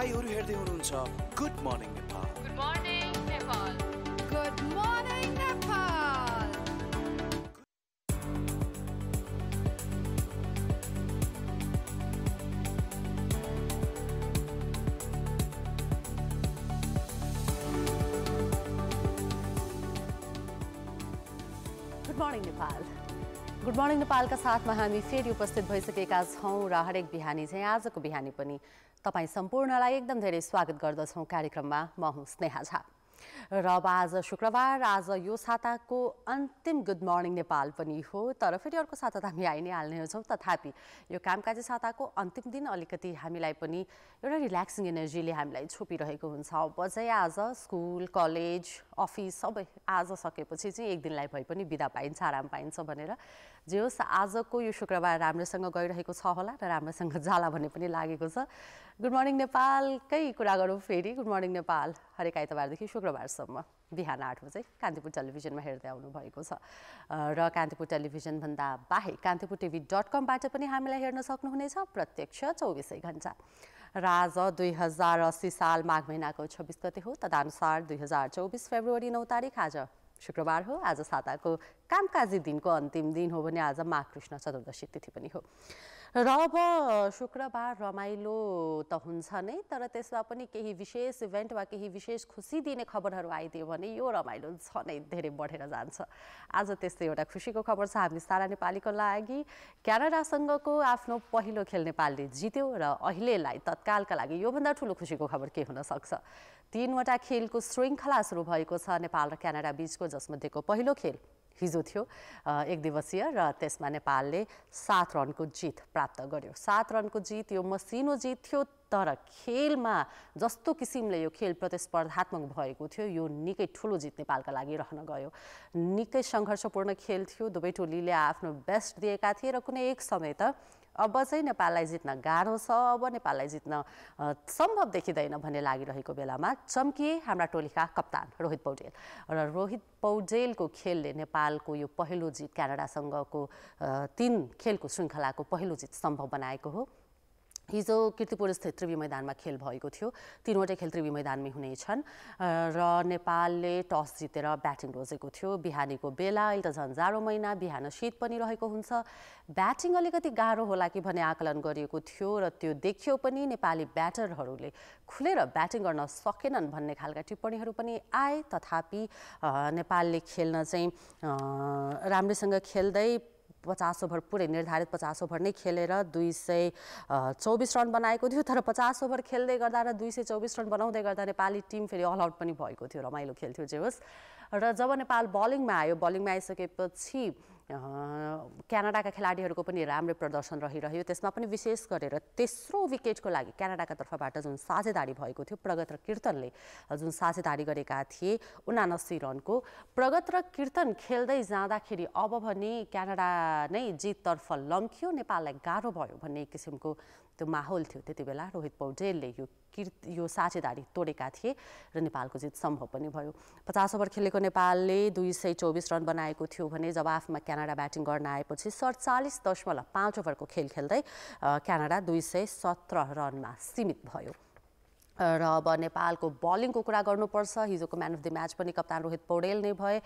तपाईँहरू हेर्दै हुनुहुन्छ good morning Nepal good morning Nepal good morning Nepal Good morning, Nepal. Good morning नेपालका साथमा हामी फेरि उपस्थित भइसकेका छौँ र हरेक बिहानी चाहिँ आजको बिहानी पनि तपाईँ सम्पूर्णलाई एकदम धेरै स्वागत गर्दछौँ कार्यक्रममा म हुँ स्नेहा झा र अब आज शुक्रबार आज यो साताको अन्तिम गुड मर्निङ नेपाल पनि हो तर फेरि अर्को साता त हामी आइ नै हाल्ने छौँ तथापि यो कामकाजी साताको अन्तिम दिन अलिकति हामीलाई पनि एउटा रिल्याक्सिङ एनर्जीले हामीलाई छोपिरहेको हुन्छ अब चाहिँ आज स्कुल कलेज अफिस सबै आज सकेपछि चाहिँ एक दिनलाई भए पनि बिदा पाइन्छ आराम पाइन्छ भनेर जे होस् आजको यो शुक्रबार राम्रोसँग गइरहेको छ होला र राम्रोसँग जाला भन्ने पनि लागेको छ गुड मर्निङ नेपालकै कुरा गरौँ फेरि गुड मर्निङ नेपाल हरेक आइतबारदेखि शुक्रबारसम्म बजेसम्म बिहान आठ बजे कान्तिपुर टेलिभिजनमा हेर्दै आउनुभएको छ र कान्तिपुर टेलिभिजनभन्दा बाहेक कान्तिपुर टिभी डट कमबाट पनि हामीलाई हेर्न सक्नुहुनेछ प्रत्यक्ष चौबिसै घन्टा र आज दुई हजार अस्सी साल माघ महिनाको छब्बिस गते हो तदनुसार दुई हजार चौबिस फेब्रुअरी नौ तारिक आज शुक्रबार हो आज साताको कामकाजी दिनको अन्तिम दिन हो भने आज माघ कृष्ण चतुर्दशी तिथि पनि हो र अब शुक्रबार रमाइलो त हुन्छ नै तर त्यसमा पनि केही विशेष इभेन्ट वा केही विशेष खुसी दिने खबरहरू आइदियो भने यो रमाइलो छ नै धेरै बढेर जान्छ आज त्यस्तै एउटा खुसीको खबर छ हामी सारा नेपालीको लागि क्यानाडासँगको आफ्नो पहिलो खेल नेपालले जित्यो र अहिलेलाई तत्कालका लागि योभन्दा ठुलो खुसीको खबर के हुनसक्छ तिनवटा खेलको श्रृङ्खला सुरु भएको छ नेपाल र क्यानाडा बिचको जसमध्येको पहिलो खेल हिजो थियो एक दिवसीय र त्यसमा नेपालले सात रनको जित प्राप्त गर्यो सात रनको जित यो मसिनो जित थियो तर खेलमा जस्तो किसिमले यो खेल प्रतिस्पर्धात्मक भएको थियो यो निकै ठुलो जित नेपालका लागि रहन गयो निकै सङ्घर्षपूर्ण खेल थियो दुवै टोलीले आफ्नो बेस्ट दिएका थिए र कुनै एक समय त अब चाहिँ नेपाललाई जित्न गाह्रो छ अब नेपाललाई जित्न सम्भव देखिँदैन भन्ने लागिरहेको बेलामा चम्किए हाम्रा टोलीका कप्तान रोहित पौडेल र रोहित पौडेलको खेलले नेपालको यो पहिलो जित क्यानाडासँगको तिन खेलको श्रृङ्खलाको पहिलो जित सम्भव बनाएको हो हिजो किर्तिपुर स्थित त्रिवी मैदानमा खेल भएको थियो तिनवटै खेल त्रिवी मैदानमै हुनेछन् र नेपालले टस जितेर ब्याटिङ रोजेको थियो बिहानीको बेला अहिले त झन् जाडो महिना बिहान शीत पनि रहेको हुन्छ ब्याटिङ अलिकति गाह्रो होला कि भन्ने आकलन गरिएको थियो र त्यो देखियो पनि नेपाली ब्याटरहरूले खुलेर ब्याटिङ गर्न सकेनन् भन्ने खालका टिप्पणीहरू पनि आए तथापि नेपालले खेल्न चाहिँ राम्रैसँग खेल्दै पचास ओभर पुरै निर्धारित पचास ओभर नै खेलेर दुई सय चौबिस रन बनाएको थियो तर पचास ओभर खेल्दै गर्दा र दुई सय चौबिस रन बनाउँदै गर्दा नेपाली टिम फेरि अलआउट पनि भएको थियो रमाइलो खेल्थ्यो जे होस् र जब नेपाल बलिङमा आयो बलिङमा आइसकेपछि क्यानाडाका खेलाडीहरूको पनि राम्रो प्रदर्शन रहिरह्यो त्यसमा पनि विशेष गरेर तेस्रो विकेटको लागि क्यानाडाका तर्फबाट जुन साझेदारी भएको थियो प्रगत र किर्तनले जुन साझेदारी गरेका थिए उनासी रनको प्रगत र किर्तन खेल्दै जाँदाखेरि अब भने क्यानाडा नै जिततर्फ लम्कियो नेपाललाई गाह्रो भयो भन्ने किसिमको त्यो माहौल थियो त्यति बेला रोहित पौडेलले यो किर्ति यो साझेदारी तोडेका थिए र नेपालको जित सम्भव पनि भयो पचास ओभर खेलेको नेपालले दुई सय चौबिस रन बनाएको थियो भने जवाफमा क्यानाडा ब्याटिङ गर्न आएपछि सडचालिस दशमलव पाँच ओभरको खेल खेल्दै क्यानाडा दुई सय सत्र रनमा सीमित भयो र अब नेपालको बलिङको कुरा गर्नुपर्छ हिजोको म्यान अफ द म्याच पनि कप्तान रोहित पौडेल नै भए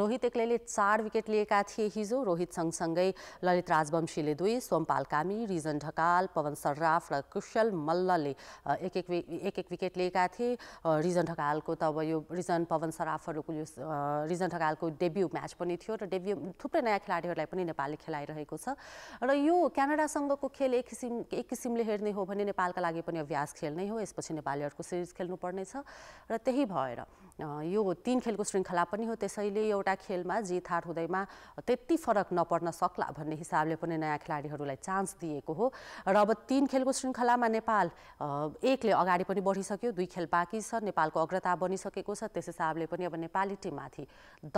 रोहित एक्लैले चार विकेट लिएका थिए हिजो रोहित सँगसँगै ललित राजवंशीले दुई सोमपाल कामी रिजन ढकाल पवन सर्राफ र कुशल मल्लले एक एक एक एक विकेट लिएका थिए रिजन ढकालको त अब यो रिजन पवन सर्राफहरूको यो रिजन ढकालको डेब्यु म्याच पनि थियो र डेब्यु थुप्रै नयाँ खेलाडीहरूलाई पनि नेपालले खेलाइरहेको छ र यो क्यानाडासँगको खेल एक किसिम एक किसिमले हेर्ने हो भने नेपालका लागि पनि अभ्यास खेल नै हो यसपछि नेपाल हिमालयहरूको सिरिज खेल्नुपर्नेछ र त्यही भएर यो तिन खेलको श्रृङ्खला पनि हो त्यसैले एउटा खेलमा जित हार हुँदैमा त्यति फरक नपर्न सक्ला भन्ने हिसाबले पनि नयाँ खेलाडीहरूलाई चान्स दिएको हो र अब तिन खेलको श्रृङ्खलामा नेपाल एकले अगाडि पनि बढिसक्यो दुई खेल बाँकी छ नेपालको अग्रता बनिसकेको छ त्यस हिसाबले पनि अब नेपाली टिममाथि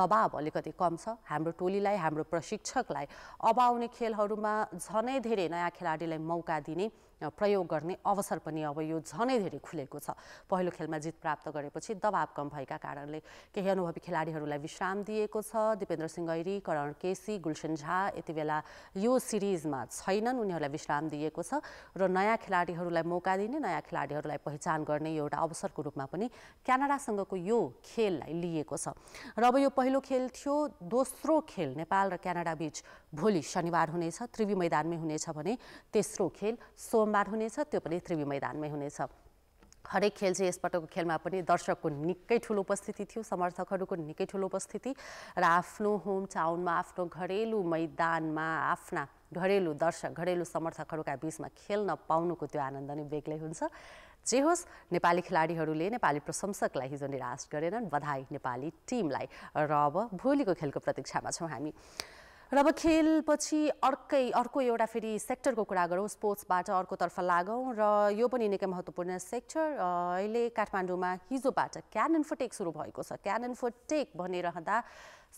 दबाव अलिकति कम छ हाम्रो टोलीलाई हाम्रो प्रशिक्षकलाई अब आउने खेलहरूमा झनै धेरै नयाँ खेलाडीलाई मौका दिने प्रयोग गर्ने अवसर पनि अब यो झनै धेरै खुलेको छ पहिलो खेलमा जित प्राप्त गरेपछि दबाव कम भएको भएका कारणले केही अनुभवी खेलाडीहरूलाई विश्राम दिएको छ दिपेन्द्र सिंह ऐरी करण केसी गुलशन झा यति बेला यो सिरिजमा छैनन् उनीहरूलाई विश्राम दिएको छ र नयाँ खेलाडीहरूलाई मौका दिने नयाँ खेलाडीहरूलाई पहिचान गर्ने एउटा अवसरको रूपमा पनि क्यानाडासँगको यो खेललाई लिएको छ र अब यो पहिलो खेल थियो दोस्रो खेल नेपाल र क्यानाडा बीच भोलि शनिबार हुनेछ त्रिवी मैदानमै हुनेछ भने तेस्रो खेल सोमबार हुनेछ त्यो पनि त्रिवी मैदानमै हुनेछ हरेक खेल चाहिँ यसपटकको खेलमा पनि दर्शकको निकै ठुलो उपस्थिति थियो समर्थकहरूको निकै ठुलो उपस्थिति र आफ्नो होम टाउनमा आफ्नो घरेलु मैदानमा आफ्ना घरेलु दर्शक घरेलु समर्थकहरूका बिचमा खेल्न पाउनुको त्यो आनन्द नै बेग्लै हुन्छ जे होस् नेपाली खेलाडीहरूले नेपाली प्रशंसकलाई हिजो निराश गरेनन् बधाई नेपाली टिमलाई र अब भोलिको खेलको प्रतीक्षामा छौँ हामी र अब खेलपछि अर्कै अर्को एउटा फेरि सेक्टरको कुरा गरौँ स्पोर्ट्सबाट अर्कोतर्फ लागौँ र यो पनि निकै महत्त्वपूर्ण सेक्टर अहिले काठमाडौँमा हिजोबाट क्यानन टेक सुरु भएको छ क्यानन फुटेक भनिरहँदा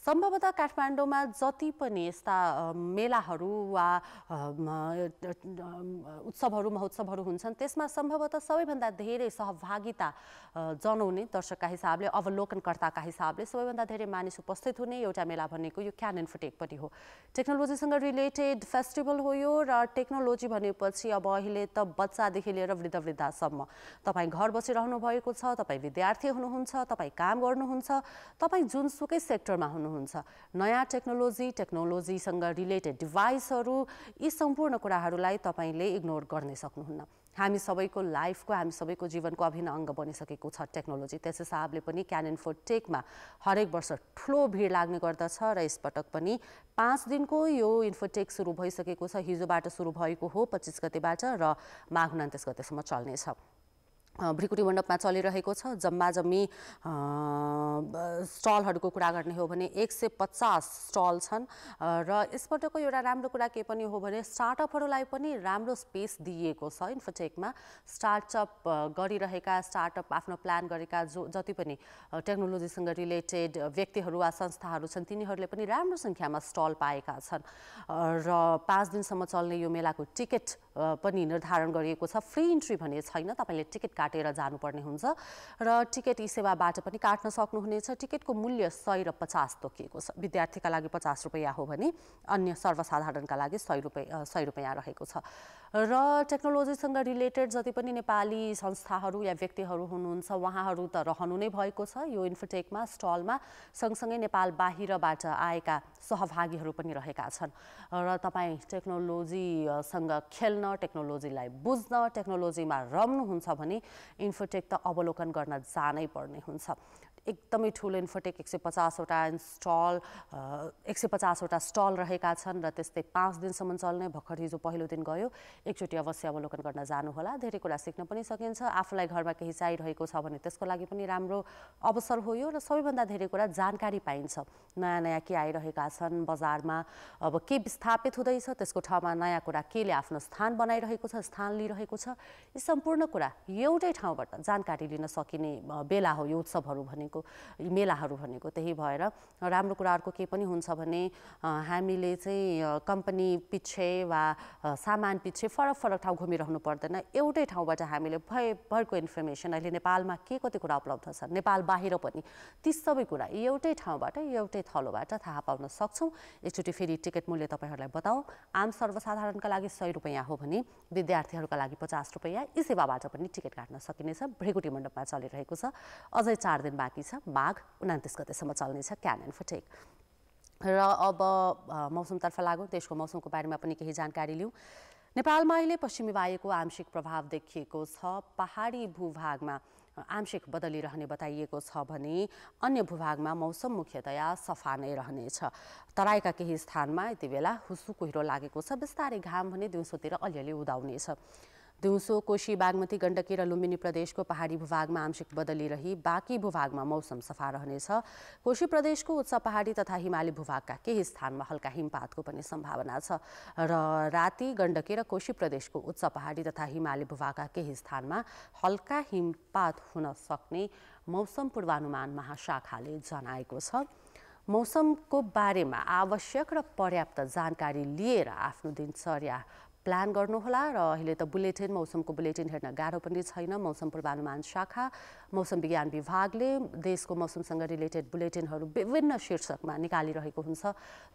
सम्भवतः काठमाडौँमा जति पनि यस्ता मेलाहरू वा उत्सवहरू महोत्सवहरू हुन्छन् त्यसमा सम्भवतः सबैभन्दा धेरै सहभागिता जनाउने दर्शकका हिसाबले अवलोकनकर्ताका हिसाबले सबैभन्दा धेरै मानिस उपस्थित हुने एउटा मेला भनेको यो क्यान फुटेक पनि हो टेक्नोलोजीसँग रिलेटेड फेस्टिभल हो यो र टेक्नोलोजी भनेपछि अब अहिले त बच्चादेखि लिएर वृद्ध वृद्धासम्म तपाईँ घर बसिरहनु भएको छ तपाईँ विद्यार्थी हुनुहुन्छ तपाईँ काम गर्नुहुन्छ तपाईँ जुनसुकै सेक्टरमा हुनुहुन्छ गर्नुहुन्छ नयाँ टेक्नोलोजी टेक्नोलोजीसँग रिलेटेड डिभाइसहरू यी सम्पूर्ण कुराहरूलाई तपाईँले इग्नोर गर्नै सक्नुहुन्न हामी सबैको लाइफको हामी सबैको जीवनको अभिन्न अङ्ग बनिसकेको छ टेक्नोलोजी त्यस हिसाबले पनि क्यानन फोर टेकमा हरेक वर्ष ठुलो भिड लाग्ने गर्दछ र यसपटक पनि पाँच दिनको यो इन्फोटेक सुरु भइसकेको छ हिजोबाट सुरु भएको हो पच्चिस गतेबाट र माघ उन्तिस गतेसम्म चल्नेछ भ्रिकुटी मण्डपमा चलिरहेको छ जम्मा जम्मी स्टलहरूको कुरा गर्ने हो भने एक सय पचास स्टल छन् र यसपटकको एउटा राम्रो कुरा के पनि हो भने स्टार्टअपहरूलाई पनि राम्रो स्पेस दिइएको छ इन्फोटेकमा स्टार्टअप गरिरहेका स्टार्टअप आफ्नो प्लान गरेका जो जति पनि टेक्नोलोजीसँग रिलेटेड व्यक्तिहरू वा संस्थाहरू छन् तिनीहरूले पनि राम्रो सङ्ख्यामा स्टल पाएका छन् र पाँच दिनसम्म चल्ने यो मेलाको टिकट पनि निर्धारण गरिएको छ फ्री इन्ट्री भने छैन तपाईँले टिकट काटेर जानुपर्ने हुन्छ र टिकट ई सेवाबाट पनि काट्न सक्नुहुनेछ टिकटको मूल्य सय र पचास तोकिएको छ विद्यार्थीका लागि पचास रुपियाँ हो भने अन्य सर्वसाधारणका लागि सय रुपियाँ सय रुपियाँ रहेको छ र टेक्नोलोजीसँग रिलेटेड जति पनि नेपाली संस्थाहरू या व्यक्तिहरू हुनुहुन्छ उहाँहरू त रहनु नै भएको छ यो इन्फोटेकमा स्टलमा सँगसँगै नेपाल बाहिरबाट आएका सहभागीहरू पनि रहेका छन् र तपाईँ टेक्नोलोजीसँग खेल्न टेक्नोलोजीलाई बुझ्न टेक्नोलोजीमा रम्नुहुन्छ भने इन्फोटेक त अवलोकन गर्न जानै पर्ने हुन्छ एकदमै ठुलो इन्फोटेक एक सय पचासवटा इन्स्टल एक सय पचासवटा स्टल रहेका छन् र त्यस्तै पाँच दिनसम्म चल्ने भर्खर हिजो पहिलो दिन गयो एकचोटि अवश्य अवलोकन गर्न जानुहोला धेरै कुरा सिक्न पनि सकिन्छ आफूलाई घरमा केही चाहिरहेको छ भने त्यसको लागि पनि राम्रो अवसर हो यो र सबैभन्दा धेरै कुरा जानकारी पाइन्छ नयाँ नयाँ के आइरहेका छन् बजारमा अब के विस्थापित हुँदैछ त्यसको ठाउँमा नयाँ कुरा केले आफ्नो स्थान बनाइरहेको छ स्थान लिइरहेको छ यी सम्पूर्ण कुरा एउटै ठाउँबाट जानकारी लिन सकिने बेला हो यो उत्सवहरू भनेको भनेको मेलाहरू भनेको त्यही भएर राम्रो कुरा अर्को के पनि हुन्छ भने हामीले चाहिँ कम्पनी पछि वा सामान पछि फरक फरक ठाउँ घुमिरहनु पर्दैन एउटै ठाउँबाट हामीले भयभरको इन्फर्मेसन अहिले नेपालमा के कति कुरा उपलब्ध छ नेपाल बाहिर पनि ती सबै कुरा एउटै ठाउँबाट एउटै थलोबाट थाहा पाउन सक्छौँ एकचोटि फेरि टिकट मूल्य तपाईँहरूलाई बताउँ आम सर्वसाधारणका लागि सय रुपियाँ हो भने विद्यार्थीहरूका लागि पचास रुपियाँ यी सेवाबाट पनि टिकट काट्न सकिनेछ भ्रेगुटी मण्डपमा चलिरहेको छ अझै चार दिन बाँकी बाँकी छ माघ उनातिस गतेसम्म चल्नेछ क्यानन फुटेक र अब मौसमतर्फ लागौँ देशको मौसमको बारेमा पनि केही जानकारी लिउँ नेपालमा अहिले पश्चिमी वायुको आंशिक प्रभाव देखिएको छ पहाडी भूभागमा आंशिक बदली रहने बताइएको छ भने अन्य भूभागमा मौसम मुख्यतया सफा नै रहनेछ तराईका केही स्थानमा यति बेला हुसु कुहिरो लागेको छ बिस्तारै घाम भने दिउँसोतिर अलिअलि उदाउनेछ दिउँसो कोशी बागमती गण्डकी र लुम्बिनी प्रदेशको पहाडी भूभागमा आंशिक बदली रही बाँकी भूभागमा मौसम सफा रहनेछ कोशी प्रदेशको उच्च पहाडी तथा हिमाली भूभागका केही स्थानमा हल्का हिमपातको पनि सम्भावना छ र राति गण्डकी र कोशी प्रदेशको उच्च पहाडी तथा हिमाली भूभागका केही स्थानमा हल्का हिमपात हुन सक्ने मौसम पूर्वानुमान महाशाखाले जनाएको छ मौसमको बारेमा आवश्यक र पर्याप्त जानकारी लिएर आफ्नो दिनचर्या प्लान गर्नुहोला र अहिले त बुलेटिन मौसमको बुलेटिन हेर्न गाह्रो पनि छैन मौसम पूर्वानुमान शाखा मौसम विज्ञान विभागले देशको मौसमसँग रिलेटेड बुलेटिनहरू विभिन्न शीर्षकमा निकालिरहेको हुन्छ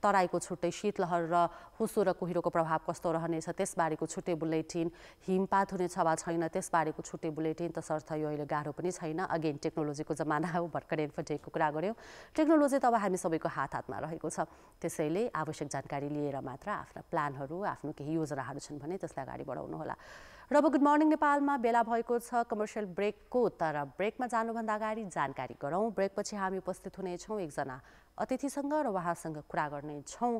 तराईको छुट्टै शीतलहर र हुसो र कुहिरोको प्रभाव कस्तो रहनेछ त्यसबारेको छुट्टै बुलेटिन हिमपात हुने छ वा छैन त्यसबारेको छुट्टै बुलेटिन तसर्थ यो अहिले गाह्रो पनि छैन अगेन टेक्नोलोजीको जमाना हो भर्खर इन्फोटेकको कुरा गऱ्यौँ टेक्नोलोजी त अब हामी सबैको हात हातमा रहेको छ त्यसैले आवश्यक जानकारी लिएर मात्र आफ्ना प्लानहरू आफ्नो केही योजनाहरू कुराहरू छन् भने त्यसलाई अगाडि बढाउनुहोला र अब गुड मर्निङ नेपालमा बेला भएको छ कमर्सियल ब्रेकको तर ब्रेकमा जानुभन्दा अगाडि जानकारी गरौँ ब्रेकपछि हामी उपस्थित हुनेछौँ एकजना अतिथिसँग र उहाँसँग कुरा गर्नेछौँ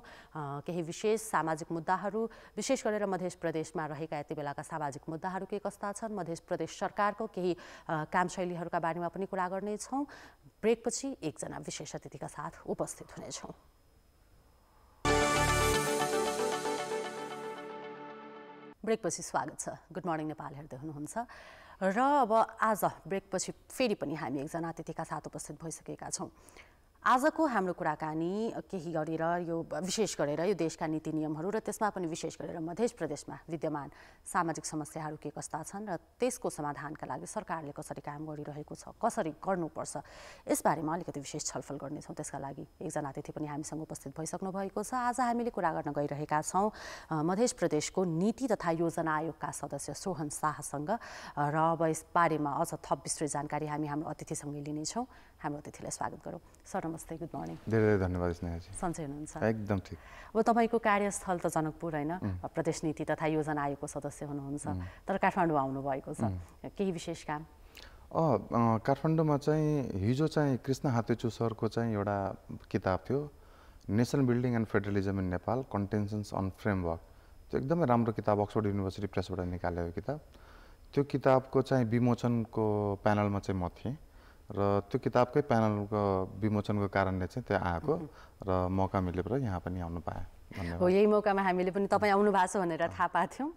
केही विशेष सामाजिक मुद्दाहरू विशेष गरेर मध्य प्रदेशमा रहेका यति बेलाका सामाजिक मुद्दाहरू के कस्ता छन् मध्य प्रदेश सरकारको केही कामशैलीहरूका बारेमा पनि कुरा गर्नेछौँ ब्रेकपछि एकजना विशेष अतिथिका साथ उपस्थित हुनेछौँ ब्रेकपछि स्वागत छ गुड मर्निङ नेपाल हेर्दै हुनुहुन्छ र अब आज ब्रेकपछि फेरि पनि हामी एकजना अतिथिका साथ उपस्थित भइसकेका छौँ आजको हाम्रो कुराकानी केही गरेर यो विशेष गरेर यो देशका नीति नियमहरू र त्यसमा पनि विशेष गरेर मध्य प्रदेशमा विद्यमान सामाजिक समस्याहरू के कस्ता छन् र त्यसको समाधानका लागि सरकारले कसरी काम गरिरहेको छ कसरी गर्नुपर्छ यसबारेमा अलिकति विशेष छलफल गर्नेछौँ त्यसका लागि एकजना अतिथि पनि हामीसँग उपस्थित भइसक्नु भएको छ आज हामीले कुरा गर्न गइरहेका छौँ मध्य प्रदेशको नीति तथा योजना आयोगका सदस्य सोहन शाहसँग र अब यसबारेमा अझ थप विस्तृत जानकारी हामी हाम्रो अतिथिसँगै लिनेछौँ हाम्रो अतिथिलाई स्वागत गरौँ सर नमस्ते गुड मर्निङ धेरै धेरै धन्यवाद स्नेहाजी सन्चै हुनुहुन्छ एकदम ठिक अब तपाईँको कार्यस्थल त जनकपुर होइन प्रदेश नीति तथा योजना आयोगको सदस्य हुनुहुन्छ तर काठमाडौँ आउनुभएको छ केही विशेष काम काठमाडौँमा चाहिँ हिजो चाहिँ कृष्ण हातेचु सरको चाहिँ एउटा किताब थियो national building and federalism in Nepal contentions on framework त्यो एकदमै राम्रो किताब अक्सफोर्ड युनिभर्सिटी प्रेसबाट निकालेको किताब त्यो किताबको चाहिँ विमोचनको प्यानलमा चाहिँ म थिएँ र त्यो किताबकै प्यानलको विमोचनको कारणले चाहिँ त्यहाँ आएको र मौका मिलेर यहाँ पनि आउनु पाएँ हो यही मौकामा हामीले पनि तपाईँ आउनु भएको छ भनेर थाहा पाएको थियौँ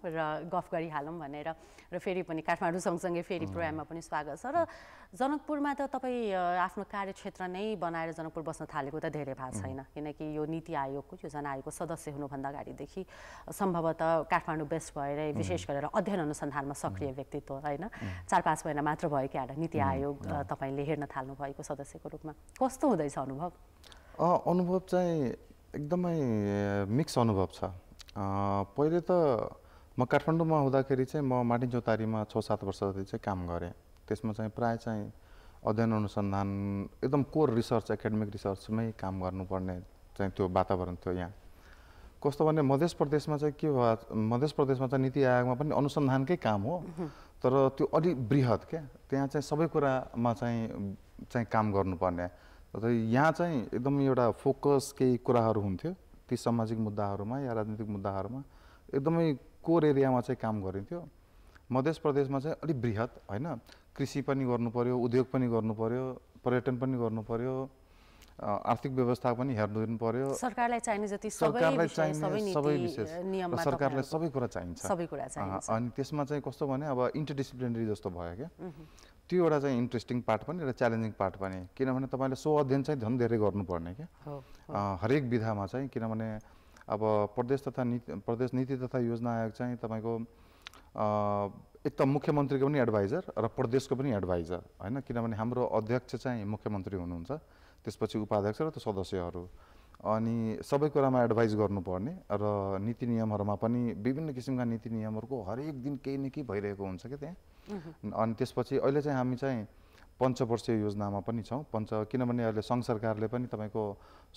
र गफ गरिहालौँ भनेर र फेरि पनि काठमाडौँ सँगसँगै फेरि प्रोग्राममा पनि स्वागत छ र जनकपुरमा त तपाईँ आफ्नो कार्यक्षेत्र नै बनाएर जनकपुर बस्न थालेको त धेरै भएको छैन किनकि यो नीति आयोगको यो आयोगको सदस्य हुनुभन्दा अगाडिदेखि सम्भवतः काठमाडौँ बेस्ट भएर विशेष गरेर अध्ययन अनुसन्धानमा सक्रिय व्यक्तित्व होइन चार पाँच महिना मात्र भयो आएर नीति आयोग तपाईँले हेर्न थाल्नु भएको सदस्यको रूपमा कस्तो हुँदैछ अनुभव अनुभव चाहिँ एकदमै मिक्स अनुभव छ पहिले त म काठमाडौँमा हुँदाखेरि चाहिँ म माटिन चौतारीमा छ सात वर्ष जति चाहिँ काम गरेँ त्यसमा चाहिँ प्रायः चाहिँ अध्ययन अनुसन्धान एकदम कोर रिसर्च एकाडेमिक रिसर्चमै काम गर्नुपर्ने चाहिँ त्यो वातावरण थियो यहाँ कस्तो भने मध्य प्रदेशमा चाहिँ के भयो मध्य प्रदेशमा चाहिँ नीति आयोगमा पनि अनुसन्धानकै काम हो तर त्यो अलिक वृहत क्या त्यहाँ चाहिँ सबै कुरामा चाहिँ चाहिँ काम गर्नुपर्ने र यहाँ चाहिँ एकदम एउटा फोकस केही कुराहरू हुन्थ्यो ती सामाजिक मुद्दाहरूमा या राजनीतिक मुद्दाहरूमा एकदमै कोर एरियामा चाहिँ काम गरिन्थ्यो मध्य प्रदेशमा चाहिँ अलिक वृहत होइन कृषि पनि गर्नु पऱ्यो उद्योग पनि गर्नु पऱ्यो पर्यटन पनि गर्नुपऱ्यो आर्थिक व्यवस्था पनि हेर्नु पर्यो सरकारलाई चाहिने जति सरकारलाई चाहिने सबै विशेष सरकारलाई सबै कुरा चाहिन्छ अनि त्यसमा चाहिँ कस्तो भने अब इन्टरडिसिप्लिनरी जस्तो भयो क्या त्यो एउटा चाहिँ इन्ट्रेस्टिङ पार्ट पनि र च्यालेन्जिङ पार्ट पनि किनभने तपाईँले सो अध्ययन चाहिँ झन् धेरै गर्नुपर्ने क्या हरेक विधामा चाहिँ किनभने अब प्रदेश तथा नीति प्रदेश नीति तथा योजना आयोग चाहिँ तपाईँको एक त मुख्यमन्त्रीको पनि एडभाइजर र प्रदेशको पनि एडभाइजर होइन किनभने हाम्रो अध्यक्ष चाहिँ मुख्यमन्त्री हुनुहुन्छ त्यसपछि उपाध्यक्ष र त्यो सदस्यहरू अनि सबै कुरामा एडभाइज गर्नुपर्ने र नीति नियमहरूमा पनि विभिन्न किसिमका नीति नियमहरूको हरेक दिन केही न केही भइरहेको हुन्छ क्या त्यहाँ अनि त्यसपछि अहिले चाहिँ हामी चाहिँ पञ्चवर्षीय योजनामा पनि छौँ पञ्च किनभने अहिले सङ्घ सरकारले पनि तपाईँको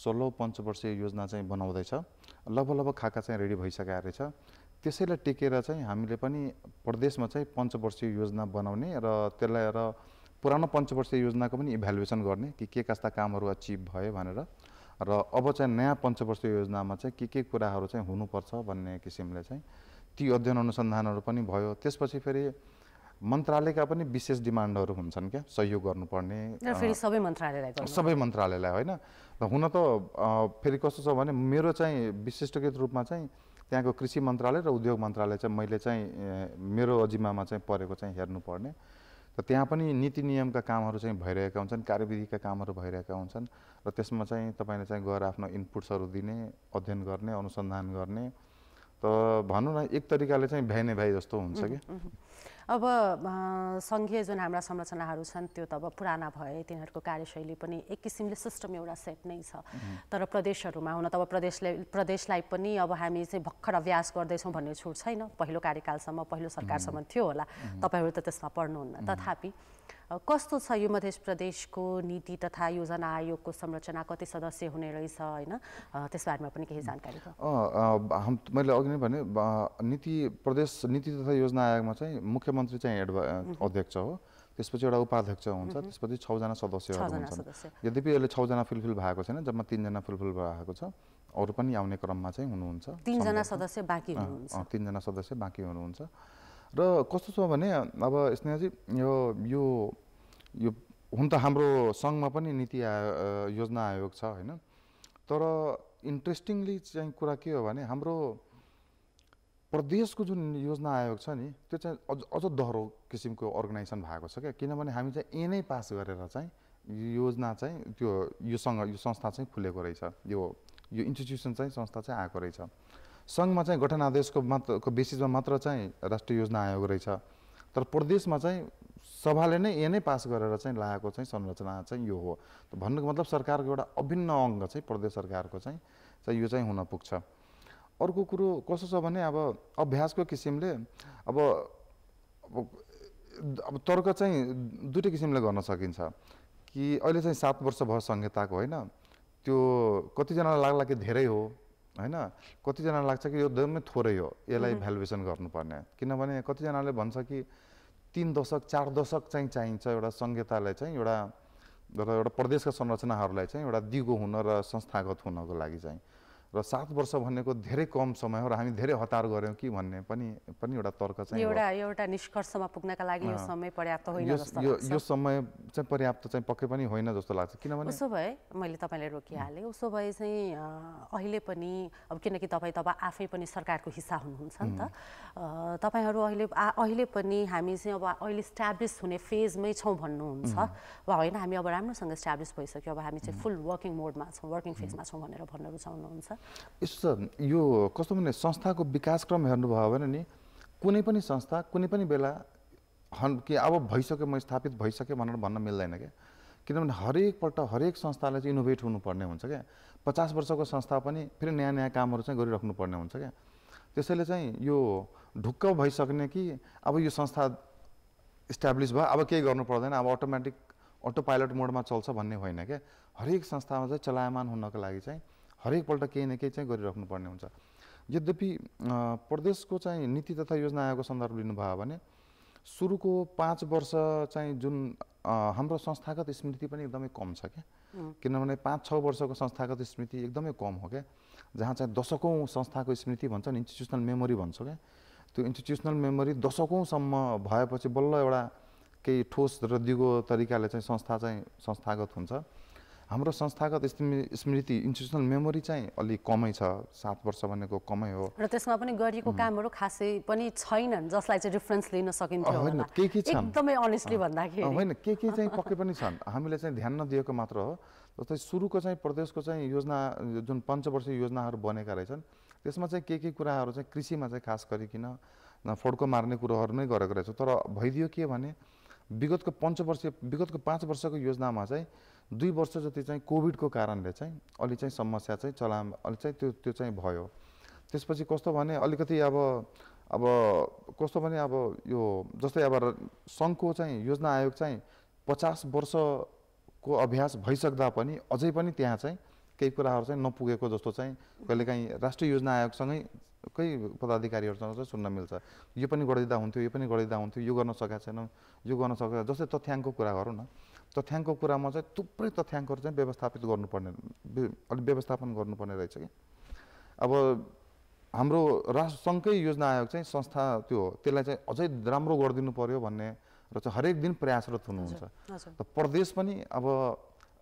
सोह्रौँ पञ्चवर्षीय योजना चाहिँ बनाउँदैछ लगभग लगभग खाका चाहिँ रेडी भइसकेको रहेछ त्यसैलाई टेकेर चाहिँ हामीले पनि प्रदेशमा चाहिँ पञ्चवर्षीय योजना बनाउने र त्यसलाई र पुरानो पञ्चवर्षीय योजनाको पनि इभ्यालुएसन गर्ने कि के कस्ता कामहरू अचिभ भयो भनेर र अब चाहिँ नयाँ पञ्चवर्षीय योजनामा चाहिँ के के कुराहरू चाहिँ हुनुपर्छ भन्ने किसिमले चाहिँ ती अध्ययन अनुसन्धानहरू पनि भयो त्यसपछि फेरि मन्त्रालयका पनि विशेष डिमान्डहरू हुन्छन् क्या सहयोग गर्नुपर्ने फेरि सबै मन्त्रालयलाई सबै मन्त्रालयलाई होइन हुन त फेरि कस्तो छ भने मेरो चाहिँ विशिष्टकृत रूपमा चाहिँ त्यहाँको कृषि मन्त्रालय र उद्योग मन्त्रालय चाहिँ मैले चाहिँ मेरो अजिमामा चाहिँ परेको चाहिँ हेर्नुपर्ने र त्यहाँ पनि नीति नियमका कामहरू चाहिँ भइरहेका हुन्छन् कार्यविधिका कामहरू भइरहेका हुन्छन् र त्यसमा चाहिँ तपाईँले चाहिँ गएर आफ्नो इनपुट्सहरू दिने अध्ययन गर्ने अनुसन्धान गर्ने त भनौँ न एक तरिकाले चाहिँ भ्याइने नै भ्याइ जस्तो हुन्छ कि अब सङ्घीय जुन हाम्रा संरचनाहरू छन् त्यो त अब पुराना भए तिनीहरूको कार्यशैली पनि एक किसिमले सिस्टम एउटा सेट नै छ तर प्रदेशहरूमा हुन त अब प्रदेशले प्रदेशलाई पनि अब हामी चाहिँ भर्खर अभ्यास गर्दैछौँ भन्ने छुट छैन पहिलो कार्यकालसम्म पहिलो सरकारसम्म थियो होला तपाईँहरू त त्यसमा पढ्नुहुन्न तथापि कस्तो छ यो मध्य प्रदेशको नीति तथा योजना आयोगको संरचना कति सदस्य हुने रहेछ होइन त्यस बारेमा पनि केही जानकारी छ मैले अघि नै भने नीति प्रदेश नीति तथा योजना आयोगमा चाहिँ मुख्यमन्त्री चाहिँ हेड अध्यक्ष हो त्यसपछि एउटा उपाध्यक्ष हुन्छ त्यसपछि छजना सदस्यहरू हुन्छन् यद्यपि यसले छजना फुलफिल भएको छैन जम्मा तिनजना फुलफिल भएको छ अरू पनि आउने क्रममा चाहिँ हुनुहुन्छ तिनजना सदस्य बाँकी हुनुहुन्छ र कस्तो छ भने अब स्नेहजी यो यो यो हुन त हाम्रो सङ्घमा पनि नीति आयो योजना आयोग छ होइन तर इन्ट्रेस्टिङली चाहिँ कुरा के हो भने हाम्रो प्रदेशको जुन योजना आयोग छ नि त्यो चाहिँ अझ अझ दोहोरो किसिमको अर्गनाइजेसन भएको छ क्या किनभने हामी चाहिँ एनै नै पास गरेर चाहिँ योजना चाहिँ त्यो योसँग यो संस्था चाहिँ खुलेको रहेछ यो यो इन्स्टिट्युसन चाहिँ संस्था चाहिँ आएको रहेछ सङ्घमा चाहिँ गठन आदेशको मात्रको बेसिसमा मात्र चाहिँ राष्ट्रिय योजना आयोग रहेछ तर प्रदेशमा चाहिँ सभाले नै यही नै पास गरेर चाहिँ लगाएको चाहिँ संरचना चाहिँ यो हो भन्नुको मतलब सरकारको एउटा अभिन्न अङ्ग चाहिँ प्रदेश सरकारको चाहिँ चाहिँ यो चाहिँ हुन पुग्छ अर्को कुरो कसो छ भने अब अभ्यासको किसिमले अब अब तर्क चाहिँ दुइटै किसिमले गर्न सकिन्छ कि अहिले चाहिँ सात वर्ष भयो संहिताको होइन त्यो कतिजनालाई लाग्ला कि धेरै हो होइन कतिजना लाग्छ कि यो एकदमै थोरै हो यसलाई भ्यालुएसन गर्नुपर्ने किनभने कतिजनाले भन्छ कि तिन दशक चार दशक चाहिँ चाहिन्छ एउटा संहितालाई चाहिँ एउटा एउटा प्रदेशका संरचनाहरूलाई चाहिँ एउटा दिगो हुन र संस्थागत हुनको लागि चाहिँ र सात वर्ष भनेको धेरै कम समय हो र हामी धेरै हतार गऱ्यौँ कि भन्ने पनि पनि एउटा तर्क चाहिँ एउटा एउटा निष्कर्षमा पुग्नका लागि यो समय पर्याप्त होइन यो यो समय चाहिँ पर्याप्त चाहिँ पक्कै पनि होइन जस्तो लाग्छ किनभने उसो भए मैले तपाईँलाई रोकिहालेँ उसो भए चाहिँ अहिले पनि अब किनकि तपाईँ तपाईँ आफै पनि सरकारको हिस्सा हुनुहुन्छ नि त तपाईँहरू अहिले अहिले पनि हामी चाहिँ अब अहिले स्ट्याब्लिस हुने फेजमै छौँ भन्नुहुन्छ वा होइन हामी अब राम्रोसँग स्ट्याब्लिस भइसक्यो अब हामी चाहिँ फुल वर्किङ मोडमा छौँ वर्किङ फेजमा छौँ भनेर भन्न रुचाउनुहुन्छ यस्तो यो कस्तो भने संस्थाको विकासक्रम हेर्नुभयो भने नि कुनै पनि संस्था कुनै पनि बेला हन् कि अब भइसक्यो म स्थापित भइसक्यो भनेर भन्न मिल्दैन क्या किनभने हरेकपल्ट हरेक संस्थालाई चाहिँ इनोभेट हुनुपर्ने हुन्छ क्या पचास वर्षको संस्था पनि फेरि नयाँ नयाँ कामहरू चाहिँ गरिराख्नु पर्ने हुन्छ क्या त्यसैले चाहिँ यो ढुक्क भइसक्ने कि अब यो संस्था इस्ट्याब्लिस भयो अब केही गर्नु पर्दैन अब अटोमेटिक अटो पाइलट मोडमा चल्छ भन्ने होइन क्या हरेक संस्थामा चाहिँ चलायमान हुनको लागि चाहिँ हरेकपल्ट केही न केही चाहिँ गरिराख्नुपर्ने हुन्छ यद्यपि प्रदेशको चाहिँ नीति तथा योजना आयोगको सन्दर्भ लिनुभयो भने सुरुको पाँच वर्ष चाहिँ जुन हाम्रो संस्थागत स्मृति पनि एकदमै कम छ क्या किनभने पाँच छ वर्षको संस्थागत स्मृति एकदमै कम हो क्या जहाँ चाहिँ दशकौँ संस्थाको स्मृति भन्छ नि इन्स्टिट्युसनल मेमोरी भन्छ क्या त्यो इन्स्टिट्युसनल मेमोरी दशकौँसम्म भएपछि बल्ल एउटा केही ठोस र दिगो तरिकाले चाहिँ संस्था चाहिँ संस्थागत हुन्छ हाम्रो संस्थागत स्मृति इन्स्टिट्युसनल मेमोरी चाहिँ अलिक कमै छ सात वर्ष भनेको कमै हो र त्यसमा पनि गरिएको कामहरू खासै पनि छैनन् जसलाई चाहिँ रिफरेन्स लिन सकिन्थ्यो होइन के के छन् एकदमै अनेस्टली भन्दाखेरि होइन के के चाहिँ पक्कै पनि छन् हामीले चाहिँ ध्यान नदिएको मात्र हो जस्तै सुरुको चाहिँ प्रदेशको चाहिँ योजना जुन पञ्चवर्षीय योजनाहरू बनेका रहेछन् त्यसमा चाहिँ के के कुराहरू चाहिँ कृषिमा चाहिँ खास गरिकन फोड्को मार्ने कुरोहरू नै गरेको रहेछ तर भइदियो के भने विगतको पञ्चवर्षीय विगतको पाँच वर्षको योजनामा चाहिँ दुई वर्ष जति चाहिँ कोभिडको कारणले चाहिँ अलि चाहिँ समस्या चाहिँ चला अलि चाहिँ त्यो त्यो चाहिँ भयो त्यसपछि कस्तो भने अलिकति अब अब कस्तो भने अब यो जस्तै अब सङ्घको चाहिँ योजना आयोग चाहिँ पचास वर्षको अभ्यास भइसक्दा पनि अझै पनि त्यहाँ चाहिँ केही कुराहरू चाहिँ नपुगेको जस्तो चाहिँ कहिलेकाहीँ राष्ट्रिय योजना आयोगसँगै कै पदाधिकारीहरूसँग चाहिँ सुन्न मिल्छ यो पनि गरिदिँदा हुन्थ्यो यो पनि गरिदिँदा हुन्थ्यो यो गर्न सकेका छैन यो गर्न सकेका जस्तै तथ्याङ्कको कुरा गरौँ न तथ्याङ्कको कुरामा चाहिँ थुप्रै तथ्याङ्कहरू चाहिँ व्यवस्थापित गर्नुपर्ने अलिक व्यवस्थापन गर्नुपर्ने रहेछ कि अब हाम्रो राष्ट्रसङ्घकै योजना आयोग चाहिँ संस्था त्यो हो त्यसलाई चाहिँ अझै राम्रो गरिदिनु पऱ्यो भन्ने र चाहिँ हरेक दिन प्रयासरत हुनुहुन्छ त प्रदेश पनि अब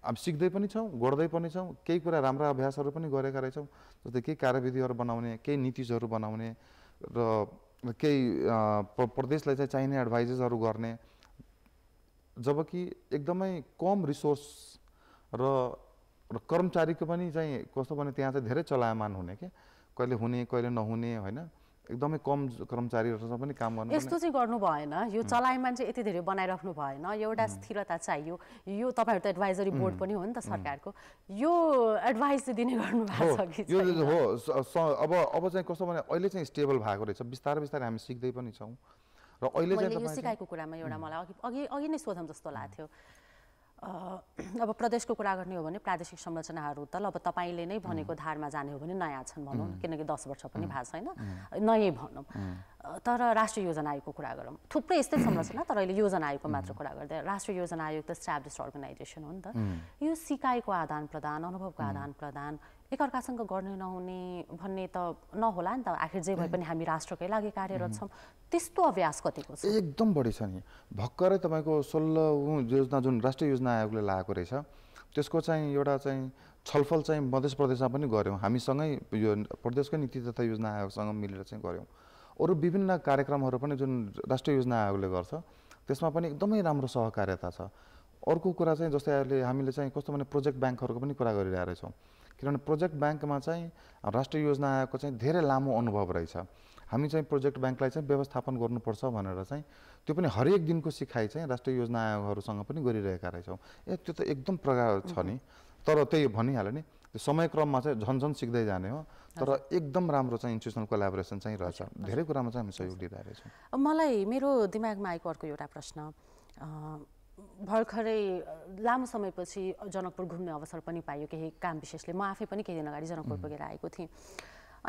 हामी सिक्दै पनि छौँ गर्दै पनि छौँ केही कुरा राम्रा अभ्यासहरू पनि गरेका रहेछौँ जस्तै केही कार्यविधिहरू बनाउने केही नीतिजहरू बनाउने र केही प्रदेशलाई चाहिँ चाहिने एडभाइजेसहरू गर्ने जबकि एकदमै कम रिसोर्स र र कर्मचारीको पनि चाहिँ कस्तो भने त्यहाँ चाहिँ धेरै चलायमान हुने क्या कहिले हुने कहिले नहुने होइन एकदमै कम कर्मचारीहरूसँग पनि काम गर्नु यस्तो चाहिँ गर्नु भएन यो चलायमान चाहिँ यति धेरै बनाइराख्नु भएन एउटा स्थिरता चाहियो यो तपाईँहरू त एडभाइजरी बोर्ड पनि हो नि त सरकारको यो एडभाइस चाहिँ दिने गर्नु भएको छ कि हो अब अब चाहिँ कस्तो भने अहिले चाहिँ स्टेबल भएको रहेछ बिस्तारै बिस्तारै हामी सिक्दै पनि छौँ र अहिले मैले यो सिकाएको कुरामा एउटा मलाई अघि अघि अघि नै सोधौँ जस्तो लाग्थ्यो अब प्रदेशको कुरा गर्ने हो भने प्रादेशिक संरचनाहरू त अब तपाईँले नै भनेको धारमा जाने हो भने नयाँ छन् भनौँ किनकि दस वर्ष पनि भएको छैन नयाँ भनौँ तर राष्ट्रिय योजना आयोगको कुरा गरौँ थुप्रै यस्तै संरचना तर अहिले योजना आयोगको मात्र कुरा गर्दै राष्ट्रिय योजना आयोग त स्ट्याब्लिस अर्गनाइजेसन हो नि त यो सिकाइको आदान प्रदान अनुभवको आदान प्रदान एकअर्कासँग गर्ने नहुने भन्ने त नहोला नि त आखिर जे भए पनि हामी राष्ट्रकै लागि कार्यरत छौँ त्यस्तो अभ्यास कतिको छ एकदम बढी छ नि भर्खरै तपाईँको सोह्र योजना जुन राष्ट्रिय योजना आयोगले लगाएको रहेछ त्यसको चाहिँ एउटा चाहिँ छलफल चाहिँ मध्य प्रदेशमा पनि गऱ्यौँ हामीसँगै यो प्रदेशकै नीति तथा योजना आयोगसँग मिलेर चाहिँ गऱ्यौँ अरू विभिन्न कार्यक्रमहरू पनि जुन राष्ट्रिय योजना आयोगले गर्छ त्यसमा पनि एकदमै राम्रो सहकार्यता छ अर्को कुरा चाहिँ जस्तै अहिले हामीले चाहिँ कस्तो भने प्रोजेक्ट ब्याङ्कहरूको पनि कुरा गरिरहेछौँ किनभने प्रोजेक्ट ब्याङ्कमा चाहिँ राष्ट्रिय योजना आयोगको चाहिँ धेरै लामो अनुभव रहेछ हामी चाहिँ प्रोजेक्ट ब्याङ्कलाई चाहिँ व्यवस्थापन गर्नुपर्छ भनेर चाहिँ त्यो पनि हरेक दिनको सिकाइ चाहिँ राष्ट्रिय योजना आयोगहरूसँग पनि गरिरहेका रहेछौँ ए त्यो त एकदम प्रकार छ नि तर त्यही भनिहाल्यो नि त्यो समयक्रममा चाहिँ झन्झन सिक्दै जाने हो तर एकदम राम्रो चाहिँ इन्स्टिट्युसनल कोलाबोरेसन चाहिँ रहेछ धेरै कुरामा चाहिँ हामी सहयोग दिइरहेको छौँ मलाई मेरो दिमागमा आएको अर्को एउटा प्रश्न भर्खरै लामो समयपछि जनकपुर घुम्ने अवसर पनि पायो केही काम विशेषले म आफै पनि केही दिन अगाडि जनकपुर पुगेर आएको थिएँ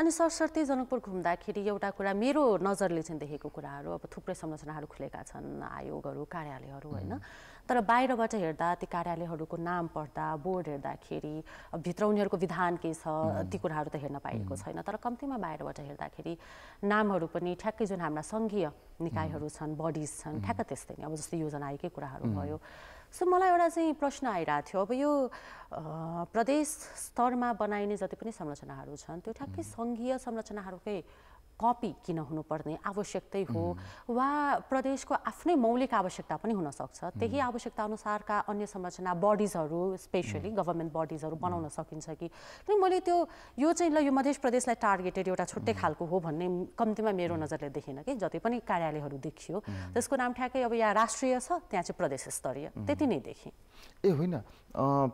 अनि सरस्वती जनकपुर घुम्दाखेरि एउटा कुरा मेरो नजरले चाहिँ देखेको कुराहरू अब थुप्रै संरचनाहरू खुलेका छन् आयोगहरू कार्यालयहरू होइन तर बाहिरबाट हेर्दा ती कार्यालयहरूको नाम पढ्दा बोर्ड हेर्दाखेरि भित्र उनीहरूको विधान के छ ती कुराहरू त हेर्न पाइएको छैन तर कम्तीमा बाहिरबाट हेर्दाखेरि नामहरू पनि ठ्याक्कै जुन हाम्रा सङ्घीय निकायहरू छन् बडिज छन् ठ्याक्क त्यस्तै नै अब जस्तै योजना आएकै कुराहरू भयो सो मलाई एउटा चाहिँ प्रश्न आइरहेको थियो अब यो प्रदेश स्तरमा बनाइने जति पनि संरचनाहरू छन् त्यो ठ्याक्कै सङ्घीय संरचनाहरूकै कपी किन हुनुपर्ने आवश्यकतै हो वा प्रदेशको आफ्नै मौलिक आवश्यकता पनि हुनसक्छ त्यही आवश्यकता अनुसारका अन्य संरचना बडिजहरू स्पेसली गभर्मेन्ट बडिजहरू बनाउन सकिन्छ कि किनभने मैले त्यो यो चाहिँ ल यो मध्य प्रदेशलाई टार्गेटेड एउटा छुट्टै खालको हो भन्ने कम्तीमा मेरो नजरले देखिनँ कि जति पनि कार्यालयहरू देखियो त्यसको नाम ठ्याक्कै अब यहाँ राष्ट्रिय छ त्यहाँ चाहिँ प्रदेश स्तरीय त्यति नै देखेँ ए होइन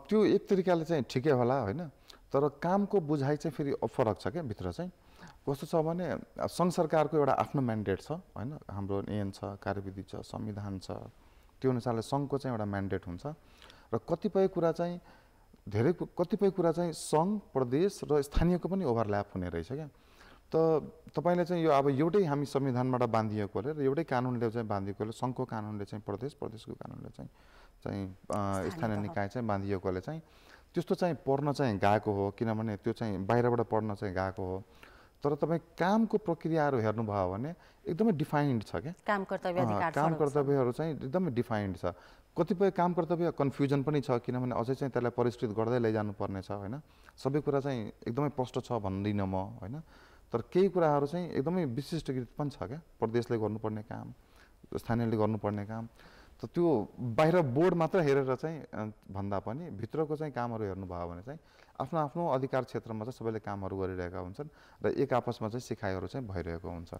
त्यो एक तरिकाले चाहिँ ठिकै होला होइन तर कामको बुझाइ चाहिँ फेरि फरक छ क्या भित्र चाहिँ कस्तो छ भने सङ्घ सरकारको एउटा आफ्नो म्यान्डेट छ होइन हाम्रो एन छ कार्यविधि छ संविधान छ त्यो अनुसारले सङ्घको चाहिँ एउटा म्यान्डेट हुन्छ र कतिपय कुरा चाहिँ धेरै कतिपय कुरा चाहिँ सङ्घ प्रदेश र स्थानीयको पनि ओभरल्याप हुने रहेछ क्या त तपाईँले चाहिँ यो अब एउटै हामी संविधानबाट बाँधिएकोले र एउटै कानुनले चाहिँ बाँधिएकोले सङ्घको कानुनले चाहिँ प्रदेश प्रदेशको कानुनले चाहिँ चाहिँ स्थानीय निकाय चाहिँ बाँधिएकोले चाहिँ त्यस्तो चाहिँ पढ्न चाहिँ गएको हो किनभने त्यो चाहिँ बाहिरबाट पढ्न चाहिँ गएको हो तर तपाईँ कामको प्रक्रियाहरू हेर्नुभयो भने एकदमै डिफाइन्ड छ क्या काम कर्तव्य काम कर्तव्यहरू चाहिँ एकदमै डिफाइन्ड छ कतिपय काम कर्तव्य कन्फ्युजन पनि छ किनभने अझै चाहिँ त्यसलाई परिष्कृत गर्दै लैजानुपर्ने छ होइन सबै कुरा चाहिँ एकदमै प्रष्ट छ भन्दिनँ म होइन तर केही कुराहरू चाहिँ एकदमै विशिष्टकृत पनि छ क्या प्रदेशले गर्नुपर्ने काम स्थानीयले गर्नुपर्ने काम त त्यो बाहिर बोर्ड मात्र हेरेर चाहिँ भन्दा पनि भित्रको चाहिँ कामहरू हेर्नुभयो भने चाहिँ आफ्नो आफ्नो अधिकार क्षेत्रमा चाहिँ सबैले कामहरू गरिरहेका हुन्छन् र एक आपसमा चाहिँ सिकाइहरू चाहिँ भइरहेको हुन्छ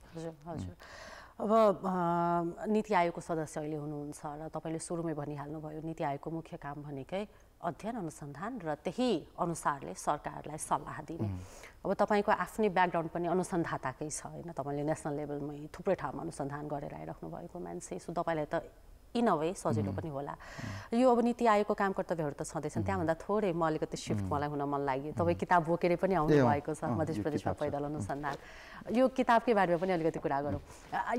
अब नीति आयोगको सदस्य अहिले हुनुहुन्छ र तपाईँले सुरुमै भनिहाल्नुभयो नीति आयोगको मुख्य काम भनेकै अध्ययन अनुसन्धान र त्यही अनुसारले सरकारलाई सल्लाह दिने अब तपाईँको आफ्नै ब्याकग्राउन्ड पनि अनुसन्धाताकै छ होइन तपाईँले नेसनल लेभलमै थुप्रै ठाउँमा अनुसन्धान गरेर आइराख्नु भएको मान्छे सो तपाईँलाई त इन अ वे सजिलो पनि होला यो अब नीति आयोगको कर्तव्यहरू त छँदैछन् त्यहाँभन्दा थोरै म अलिकति सिफ्ट मलाई हुन मन लाग्यो तपाईँ किताब बोकेर पनि आउनु भएको छ मध्य प्रदेशमा पैदल अनुसन्धान यो किताबकै बारेमा पनि अलिकति कुरा गरौँ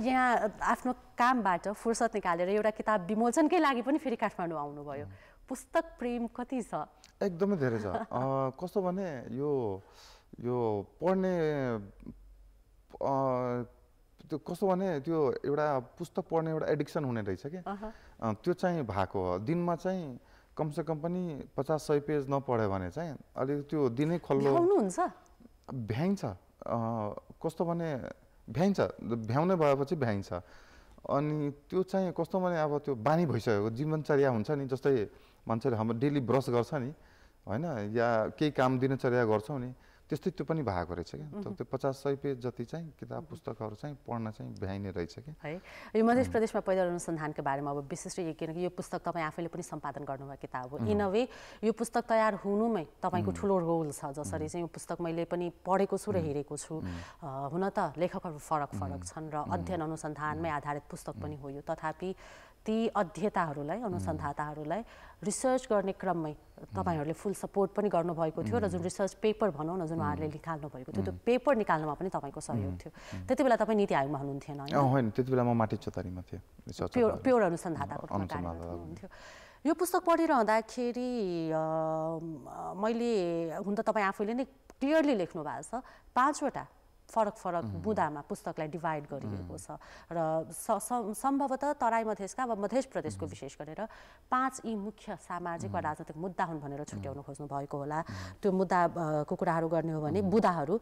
यहाँ आफ्नो कामबाट फुर्सद निकालेर एउटा किताब विमोचनकै लागि पनि फेरि काठमाडौँ आउनुभयो पुस्तक प्रेम कति छ एकदमै धेरै छ कस्तो भने यो यो पढ्ने त्यो कस्तो भने त्यो एउटा पुस्तक पढ्ने एउटा एडिक्सन हुने रहेछ क्या त्यो चाहिँ भएको हो दिनमा चाहिँ कम पनि पचास सय पेज नपढ्यो भने चाहिँ अलिक त्यो दिनै खल्लो हुन्छ भ्याइन्छ कस्तो भने भ्याइन्छ भ्याउने भएपछि भ्याइन्छ अनि त्यो चाहिँ कस्तो भने अब त्यो बानी भइसकेको जीवनचर्या हुन्छ नि जस्तै मान्छेले हाम्रो डेली ब्रस गर्छ नि होइन या केही काम दिनचर्या गर्छौँ नि त्यस्तै त्यो पनि भएको रहेछ क्या त्यो पचास सय पेज जति चाहिँ किताब पुस्तकहरू चाहिँ पढ्न चाहिँ भ्याइने रहेछ क्या है यो मध्य प्रदेशमा पैदल अनुसन्धानको बारेमा अब विशेष किनकि यो पुस्तक तपाईँ आफैले पनि सम्पादन गर्नुभएको किताब हो इन वे यो पुस्तक तयार हुनुमै तपाईँको ठुलो रोल छ जसरी चाहिँ यो पुस्तक मैले पनि पढेको छु र हेरेको छु हुन त लेखकहरू फरक फरक छन् र अध्ययन अनुसन्धानमै आधारित पुस्तक पनि हो यो तथापि ती अध्येताहरूलाई अनुसन्धाताहरूलाई रिसर्च गर्ने क्रममै तपाईँहरूले फुल सपोर्ट पनि गर्नुभएको थियो र जुन रिसर्च पेपर भनौँ न जुन उहाँहरूले निकाल्नु भएको थियो त्यो पेपर निकाल्नुमा पनि तपाईँको सहयोग थियो त्यति बेला तपाईँ नीति आयोगमा हुनुहुन्थेन होइन त्यति बेला म माटी चौतारीमा थिएँ प्योर प्योर अनुसन्धाताको हुनुहुन्थ्यो यो पुस्तक पढिरहँदाखेरि मैले हुन त तपाईँ आफैले नै क्लियरली लेख्नु भएको छ पाँचवटा फरक फरक बुदामा पुस्तकलाई डिभाइड गरिएको छ र सम्भवतः तराई मधेसका वा मधेस प्रदेशको विशेष गरेर पाँच यी मुख्य सामाजिक वा राजनैतिक मुद्दा हुन् भनेर छुट्याउनु खोज्नु भएको होला त्यो मुद्दाको कुराहरू गर्ने हो भने बुदाहरू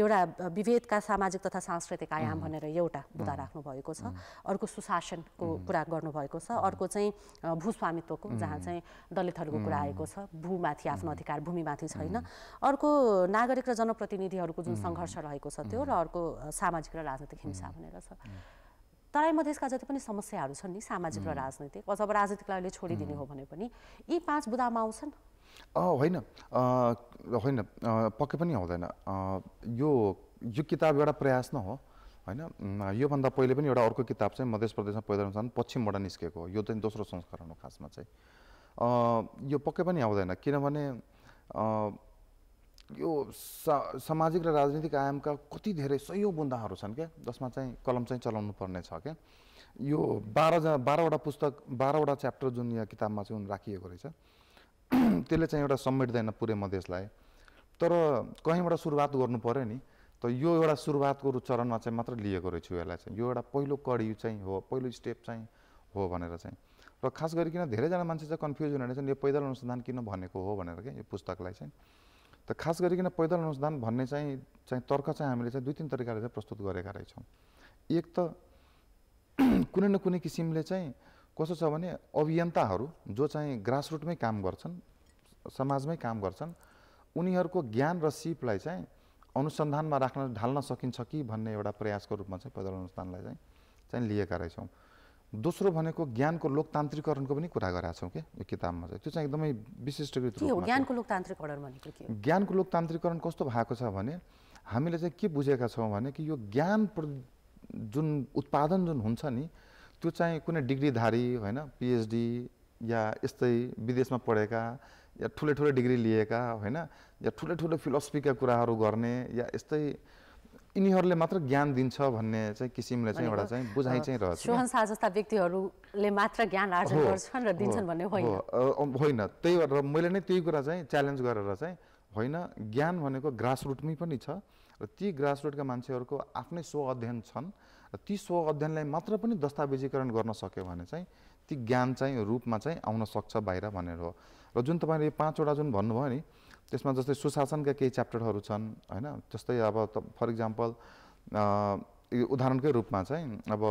एउटा विभेदका सामाजिक तथा सांस्कृतिक आयाम भनेर एउटा बुदा राख्नुभएको छ अर्को सुशासनको कुरा गर्नुभएको छ अर्को चाहिँ भूस्वामित्वको जहाँ चाहिँ दलितहरूको कुरा आएको छ भूमाथि आफ्नो अधिकार भूमिमाथि छैन अर्को नागरिक र जनप्रतिनिधिहरूको जुन सङ्घर्ष रहेको छ त्यो र अर्को सामाजिक र राजनैतिक हिंसा भनेर छ तराई मधेसका जति पनि समस्याहरू छन् नि सामाजिक र राजनैतिक अथवा राजनीतिकलाई अहिले छोडिदिने हो भने पनि यी पाँच बुदामा आउँछन् होइन होइन पक्कै पनि आउँदैन यो यो किताब एउटा प्रयास न हो होइन योभन्दा पहिले पनि एउटा अर्को किताब चाहिँ मध्य प्रदेशमा पैदा अनुसार पश्चिमबाट निस्केको हो यो चाहिँ दोस्रो संस्करण हो खासमा चाहिँ यो पक्कै पनि आउँदैन किनभने यो सामाजिक र राजनीतिक आयामका कति धेरै सयौँ बुन्दाहरू छन् क्या जसमा चाहिँ कलम चाहिँ चलाउनु पर्ने छ क्या यो बाह्रजना बाह्रवटा पुस्तक बाह्रवटा च्याप्टर जुन यहाँ किताबमा चाहिँ राखिएको रहेछ त्यसले चाहिँ एउटा समेट्दैन पुरै मधेसलाई तर कहीँबाट सुरुवात गर्नु पऱ्यो नि त यो एउटा सुरुवातको चरणमा चाहिँ मात्र लिएको रहेछु यसलाई चाहिँ यो एउटा पहिलो कडी चाहिँ हो पहिलो स्टेप चाहिँ हो भनेर चाहिँ र खास गरिकन धेरैजना मान्छे चाहिँ कन्फ्युज हुने रहेछन् यो पैदल अनुसन्धान किन भनेको हो भनेर क्या यो पुस्तकलाई चाहिँ त खास गरिकन पैदल अनुसन्धान भन्ने चाहिँ चाहिँ तर्क चाहिँ हामीले चाहिँ दुई तिन तरिकाले चाहिँ प्रस्तुत गरेका रहेछौँ एक त कुनै न कुनै किसिमले चाहिँ कसो छ भने अभियन्ताहरू जो चाहिँ ग्रासरुटमै काम गर्छन् समाजमै काम गर्छन् उनीहरूको ज्ञान र सिपलाई चाहिँ अनुसन्धानमा राख्न ढाल्न सकिन्छ कि भन्ने एउटा प्रयासको रूपमा चाहिँ पैदल अनुसन्धानलाई चाहिँ चाहिँ लिएका रहेछौँ दोस्रो भनेको ज्ञानको लोकतान्त्रिकरणको पनि कुरा गरेका छौँ क्या यो किताबमा चाहिँ त्यो चाहिँ एकदमै विशिष्टकृत ज्ञानको लोकतान्त्रिकरण भनेको के ज्ञानको लोकतान्त्रिकरण कस्तो भएको छ भने हामीले चाहिँ के बुझेका छौँ भने कि यो ज्ञान जुन उत्पादन जुन हुन्छ नि त्यो चाहिँ कुनै डिग्रीधारी होइन पिएचडी या यस्तै विदेशमा पढेका या ठुलै ठुलो डिग्री लिएका होइन या ठुलै ठुलो फिलोसफीका कुराहरू गर्ने या यस्तै यिनीहरूले मात्र ज्ञान दिन्छ भन्ने चाहिँ किसिमले चाहिँ एउटा चाहिँ बुझाइ चाहिँ रहेछ सोहन शाह जस्ता व्यक्तिहरूले मात्र ज्ञान आर्जन गर्छन् र दिन्छन् भन्ने होइन होइन त्यही भएर मैले नै त्यही कुरा चाहिँ च्यालेन्ज गरेर चाहिँ होइन ज्ञान भनेको ग्रासरुटमै पनि छ र ती ग्रास रुटका मान्छेहरूको आफ्नै स्व अध्ययन छन् र ती स्व अध्ययनलाई मात्र पनि दस्तावेजीकरण गर्न सक्यो भने चाहिँ ती ज्ञान चाहिँ रूपमा चाहिँ आउन सक्छ बाहिर भनेर हो र जुन तपाईँले पाँचवटा जुन भन्नुभयो नि त्यसमा जस्तै सुशासनका केही च्याप्टरहरू छन् होइन जस्तै अब फर इक्जाम्पल उदाहरणकै रूपमा चाहिँ अब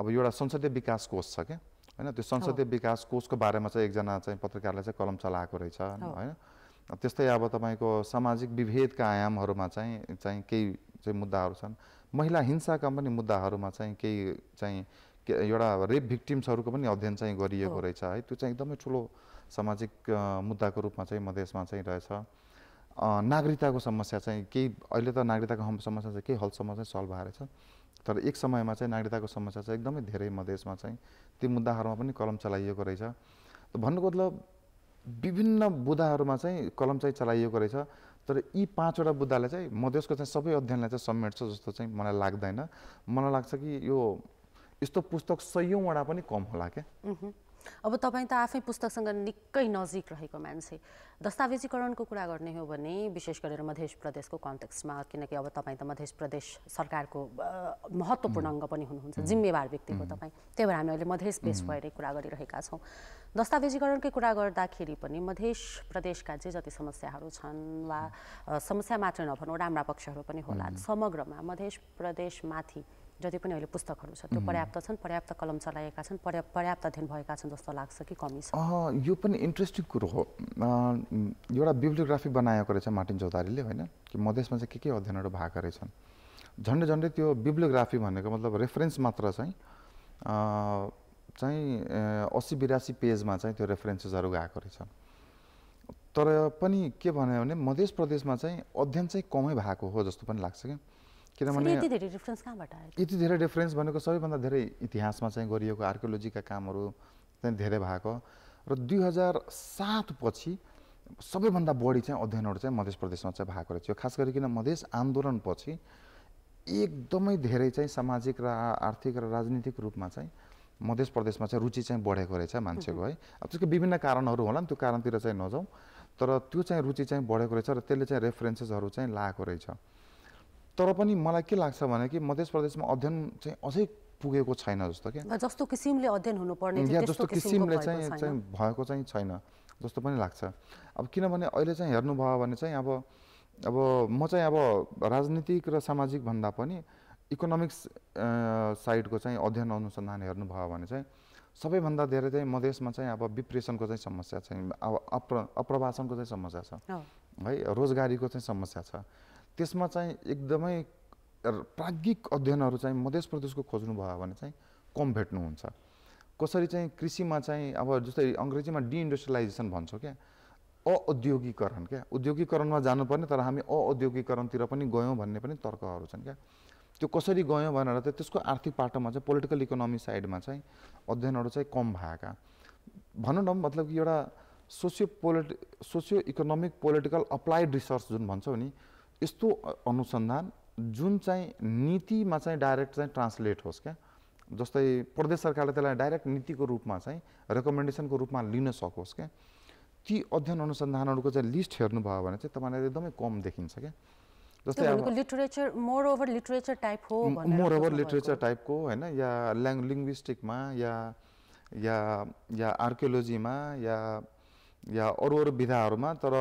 अब एउटा संसदीय विकास कोष छ क्या होइन त्यो संसदीय विकास कोषको बारेमा चाहिँ एकजना चाहिँ पत्रकारले चाहिँ कलम चलाएको रहेछ होइन त्यस्तै अब तपाईँको सामाजिक विभेदका आयामहरूमा चाहिँ चाहिँ केही चाहिँ मुद्दाहरू छन् महिला हिंसाका पनि मुद्दाहरूमा चाहिँ केही चाहिँ एउटा रेप भिक्टिम्सहरूको पनि अध्ययन चाहिँ गरिएको रहेछ है त्यो चाहिँ एकदमै ठुलो सामाजिक मुद्दाको रूपमा चाहिँ मधेसमा चाहिँ रहेछ नागरिकताको समस्या चाहिँ केही अहिले त नागरिकताको समस्या चाहिँ केही हलसम्म चाहिँ सल्भ भएर छ तर एक समयमा चाहिँ नागरिकताको समस्या चाहिँ एकदमै धेरै मधेसमा चाहिँ ती मुद्दाहरूमा पनि कलम चलाइएको रहेछ भन्नुको मतलब विभिन्न बुदाहरूमा चाहिँ कलम चाहिँ चलाइएको रहेछ तर यी पाँचवटा बुद्धाले चाहिँ मधेसको चाहिँ सबै अध्ययनलाई चाहिँ समेट्छ जस्तो चाहिँ मलाई लाग्दैन मलाई लाग्छ कि यो यस्तो पुस्तक सयौँवटा पनि कम होला क्या अब तपाईँ त आफै पुस्तकसँग निकै नजिक रहेको मान्छे दस्तावेजीकरणको कुरा गर्ने हो भने विशेष गरेर मध्य प्रदेशको कन्टेक्स्टमा किनकि अब तपाईँ त मध्य प्रदेश सरकारको महत्त्वपूर्ण अङ्ग पनि हुनुहुन्छ जिम्मेवार व्यक्तिको तपाईँ त्यही भएर हामी अहिले मधेस बेस भएरै कुरा गरिरहेका छौँ दस्तावेजीकरणकै कुरा गर्दाखेरि पनि मध्य प्रदेशका जे जति समस्याहरू छन् वा समस्या मात्र नभनौँ राम्रा पक्षहरू पनि होला समग्रमा मध्य प्रदेशमाथि जति पनि अहिले पुस्तकहरू छ त्यो पर्याप्त छन् पर्याप्त कलम चलाएका छन् पर्याप्त पर्याप्त अध्ययन भएका छन् जस्तो लाग्छ कि कमी छ यो पनि इन्ट्रेस्टिङ कुरो हो एउटा बिब्लियोग्राफी बनाएको रहेछ मार्टिन चौधारीले होइन कि मधेसमा चाहिँ के के अध्ययनहरू भएको रहेछन् झन्डै झन्डै त्यो बिब्लियोग्राफी भनेको मतलब रेफरेन्स मात्र चाहिँ चाहिँ असी बिरासी पेजमा चाहिँ त्यो रेफरेन्सेसहरू गएको रहेछ तर पनि के भन्यो भने मधेस प्रदेशमा चाहिँ अध्ययन चाहिँ कमै भएको हो जस्तो पनि लाग्छ क्या किनभने यति धेरै डिफरेन्स भनेको सबैभन्दा धेरै इतिहासमा चाहिँ गरिएको आर्कियोलोजीका कामहरू चाहिँ धेरै भएको र दुई हजार सातपछि सबैभन्दा बढी चाहिँ अध्ययनहरू चाहिँ मधेस प्रदेशमा चाहिँ भएको रहेछ खास गरिकन मधेस आन्दोलनपछि एकदमै धेरै चाहिँ सामाजिक र आर्थिक र राजनीतिक रूपमा चाहिँ मधेस प्रदेशमा चाहिँ रुचि चाहिँ बढेको रहेछ मान्छेको है अब त्यसको विभिन्न कारणहरू होला नि त्यो कारणतिर चाहिँ नजाउँ तर त्यो चाहिँ रुचि चाहिँ बढेको रहेछ र त्यसले चाहिँ रेफरेन्सेसहरू चाहिँ लाएको रहेछ तर पनि मलाई के लाग्छ भने कि मध्य प्रदेशमा अध्ययन चाहिँ अझै पुगेको छैन जस्तो क्या जस्तो किसिमले अध्ययन हुनुपर्ने या जस्तो किसिमले चाहिँ चाहिँ भएको चाहिँ छैन जस्तो पनि लाग्छ अब किनभने अहिले चाहिँ हेर्नुभयो भने चाहिँ अब अब म चाहिँ अब राजनीतिक र सामाजिक भन्दा पनि इकोनोमिक्स साइडको चाहिँ अध्ययन अनुसन्धान हेर्नुभयो भने चाहिँ सबैभन्दा धेरै चाहिँ मधेसमा चाहिँ अब डिप्रेसनको चाहिँ समस्या चाहिँ अब अप्र अप्रवासनको चाहिँ समस्या छ है रोजगारीको चाहिँ समस्या छ त्यसमा चाहिँ एकदमै प्राज्ञिक अध्ययनहरू चाहिँ मध्य प्रदेशको खोज्नुभयो भने चाहिँ कम भेट्नुहुन्छ कसरी चाहिँ कृषिमा चाहिँ अब जस्तै अङ्ग्रेजीमा डिइन्डस्ट्रियलाइजेसन भन्छौँ क्या अद्योगीकरण क्या उद्योगिकरणमा जानुपर्ने तर हामी औद्योगिकरणतिर पनि गयौँ भन्ने पनि तर्कहरू छन् क्या त्यो कसरी गयौँ भनेर चाहिँ त्यसको आर्थिक पाटोमा चाहिँ पोलिटिकल इकोनोमी साइडमा चाहिँ अध्ययनहरू चाहिँ कम भएका भनौँ न मतलब कि एउटा socio poli socio economic political applied research जुन भन्छौँ नि यस्तो अनुसन्धान जुन चाहिँ नीतिमा चाहिँ डाइरेक्ट चाहिँ ट्रान्सलेट होस् क्या जस्तै प्रदेश सरकारले त्यसलाई डाइरेक्ट नीतिको रूपमा चाहिँ रेकमेन्डेसनको रूपमा लिन सकोस् क्या ती अध्ययन अनुसन्धानहरूको चाहिँ लिस्ट हेर्नुभयो भने चाहिँ तपाईँलाई एकदमै कम देखिन्छ क्या जस्तै literature more over literature type हो मोर ओभर लिटरेचर टाइपको होइन या ल्याङ लिङ्ग्विस्टिकमा या या या आर्कियोलोजीमा या या अरू अरू विधाहरूमा तर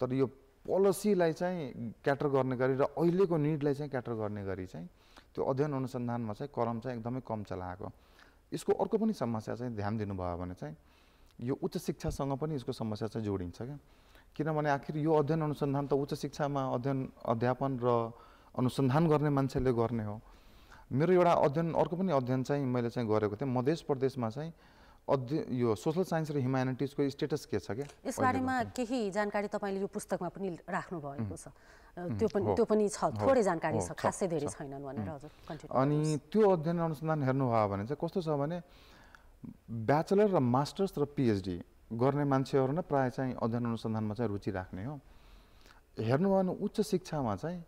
तर यो पोलिसीलाई चाहिँ क्याटर गर्ने गरी र अहिलेको निडलाई चाहिँ क्याटर गर्ने गरी चाहिँ त्यो अध्ययन अनुसन्धानमा चाहिँ कलम चाहिँ एकदमै कम चलाएको यसको अर्को पनि समस्या चाहिँ ध्यान दिनुभयो भने चाहिँ यो उच्च शिक्षासँग पनि यसको समस्या चाहिँ जोडिन्छ क्या किनभने आखिर यो अध्ययन अनुसन्धान त उच्च शिक्षामा अध्ययन अध्यापन र अनुसन्धान गर्ने मान्छेले गर्ने हो मेरो एउटा अध्ययन अर्को पनि अध्ययन चाहिँ मैले चाहिँ गरेको थिएँ मध्य प्रदेशमा चाहिँ अध्ययन यो सोसल साइन्स र ह्युमेनिटिजको स्टेटस के छ क्या यसबारेमा केही जानकारी तपाईँले यो पुस्तकमा पनि राख्नु भएको छ त्यो पनि त्यो पनि छ थोरै जानकारी छ खासै धेरै छैनन् भनेर हजुर अनि त्यो अध्ययन अनुसन्धान हेर्नुभयो भने चाहिँ कस्तो छ भने ब्याचलर र मास्टर्स र पिएचडी गर्ने मान्छेहरू नै प्रायः चाहिँ अध्ययन अनुसन्धानमा चाहिँ रुचि राख्ने हो हेर्नुभयो भने उच्च शिक्षामा चाहिँ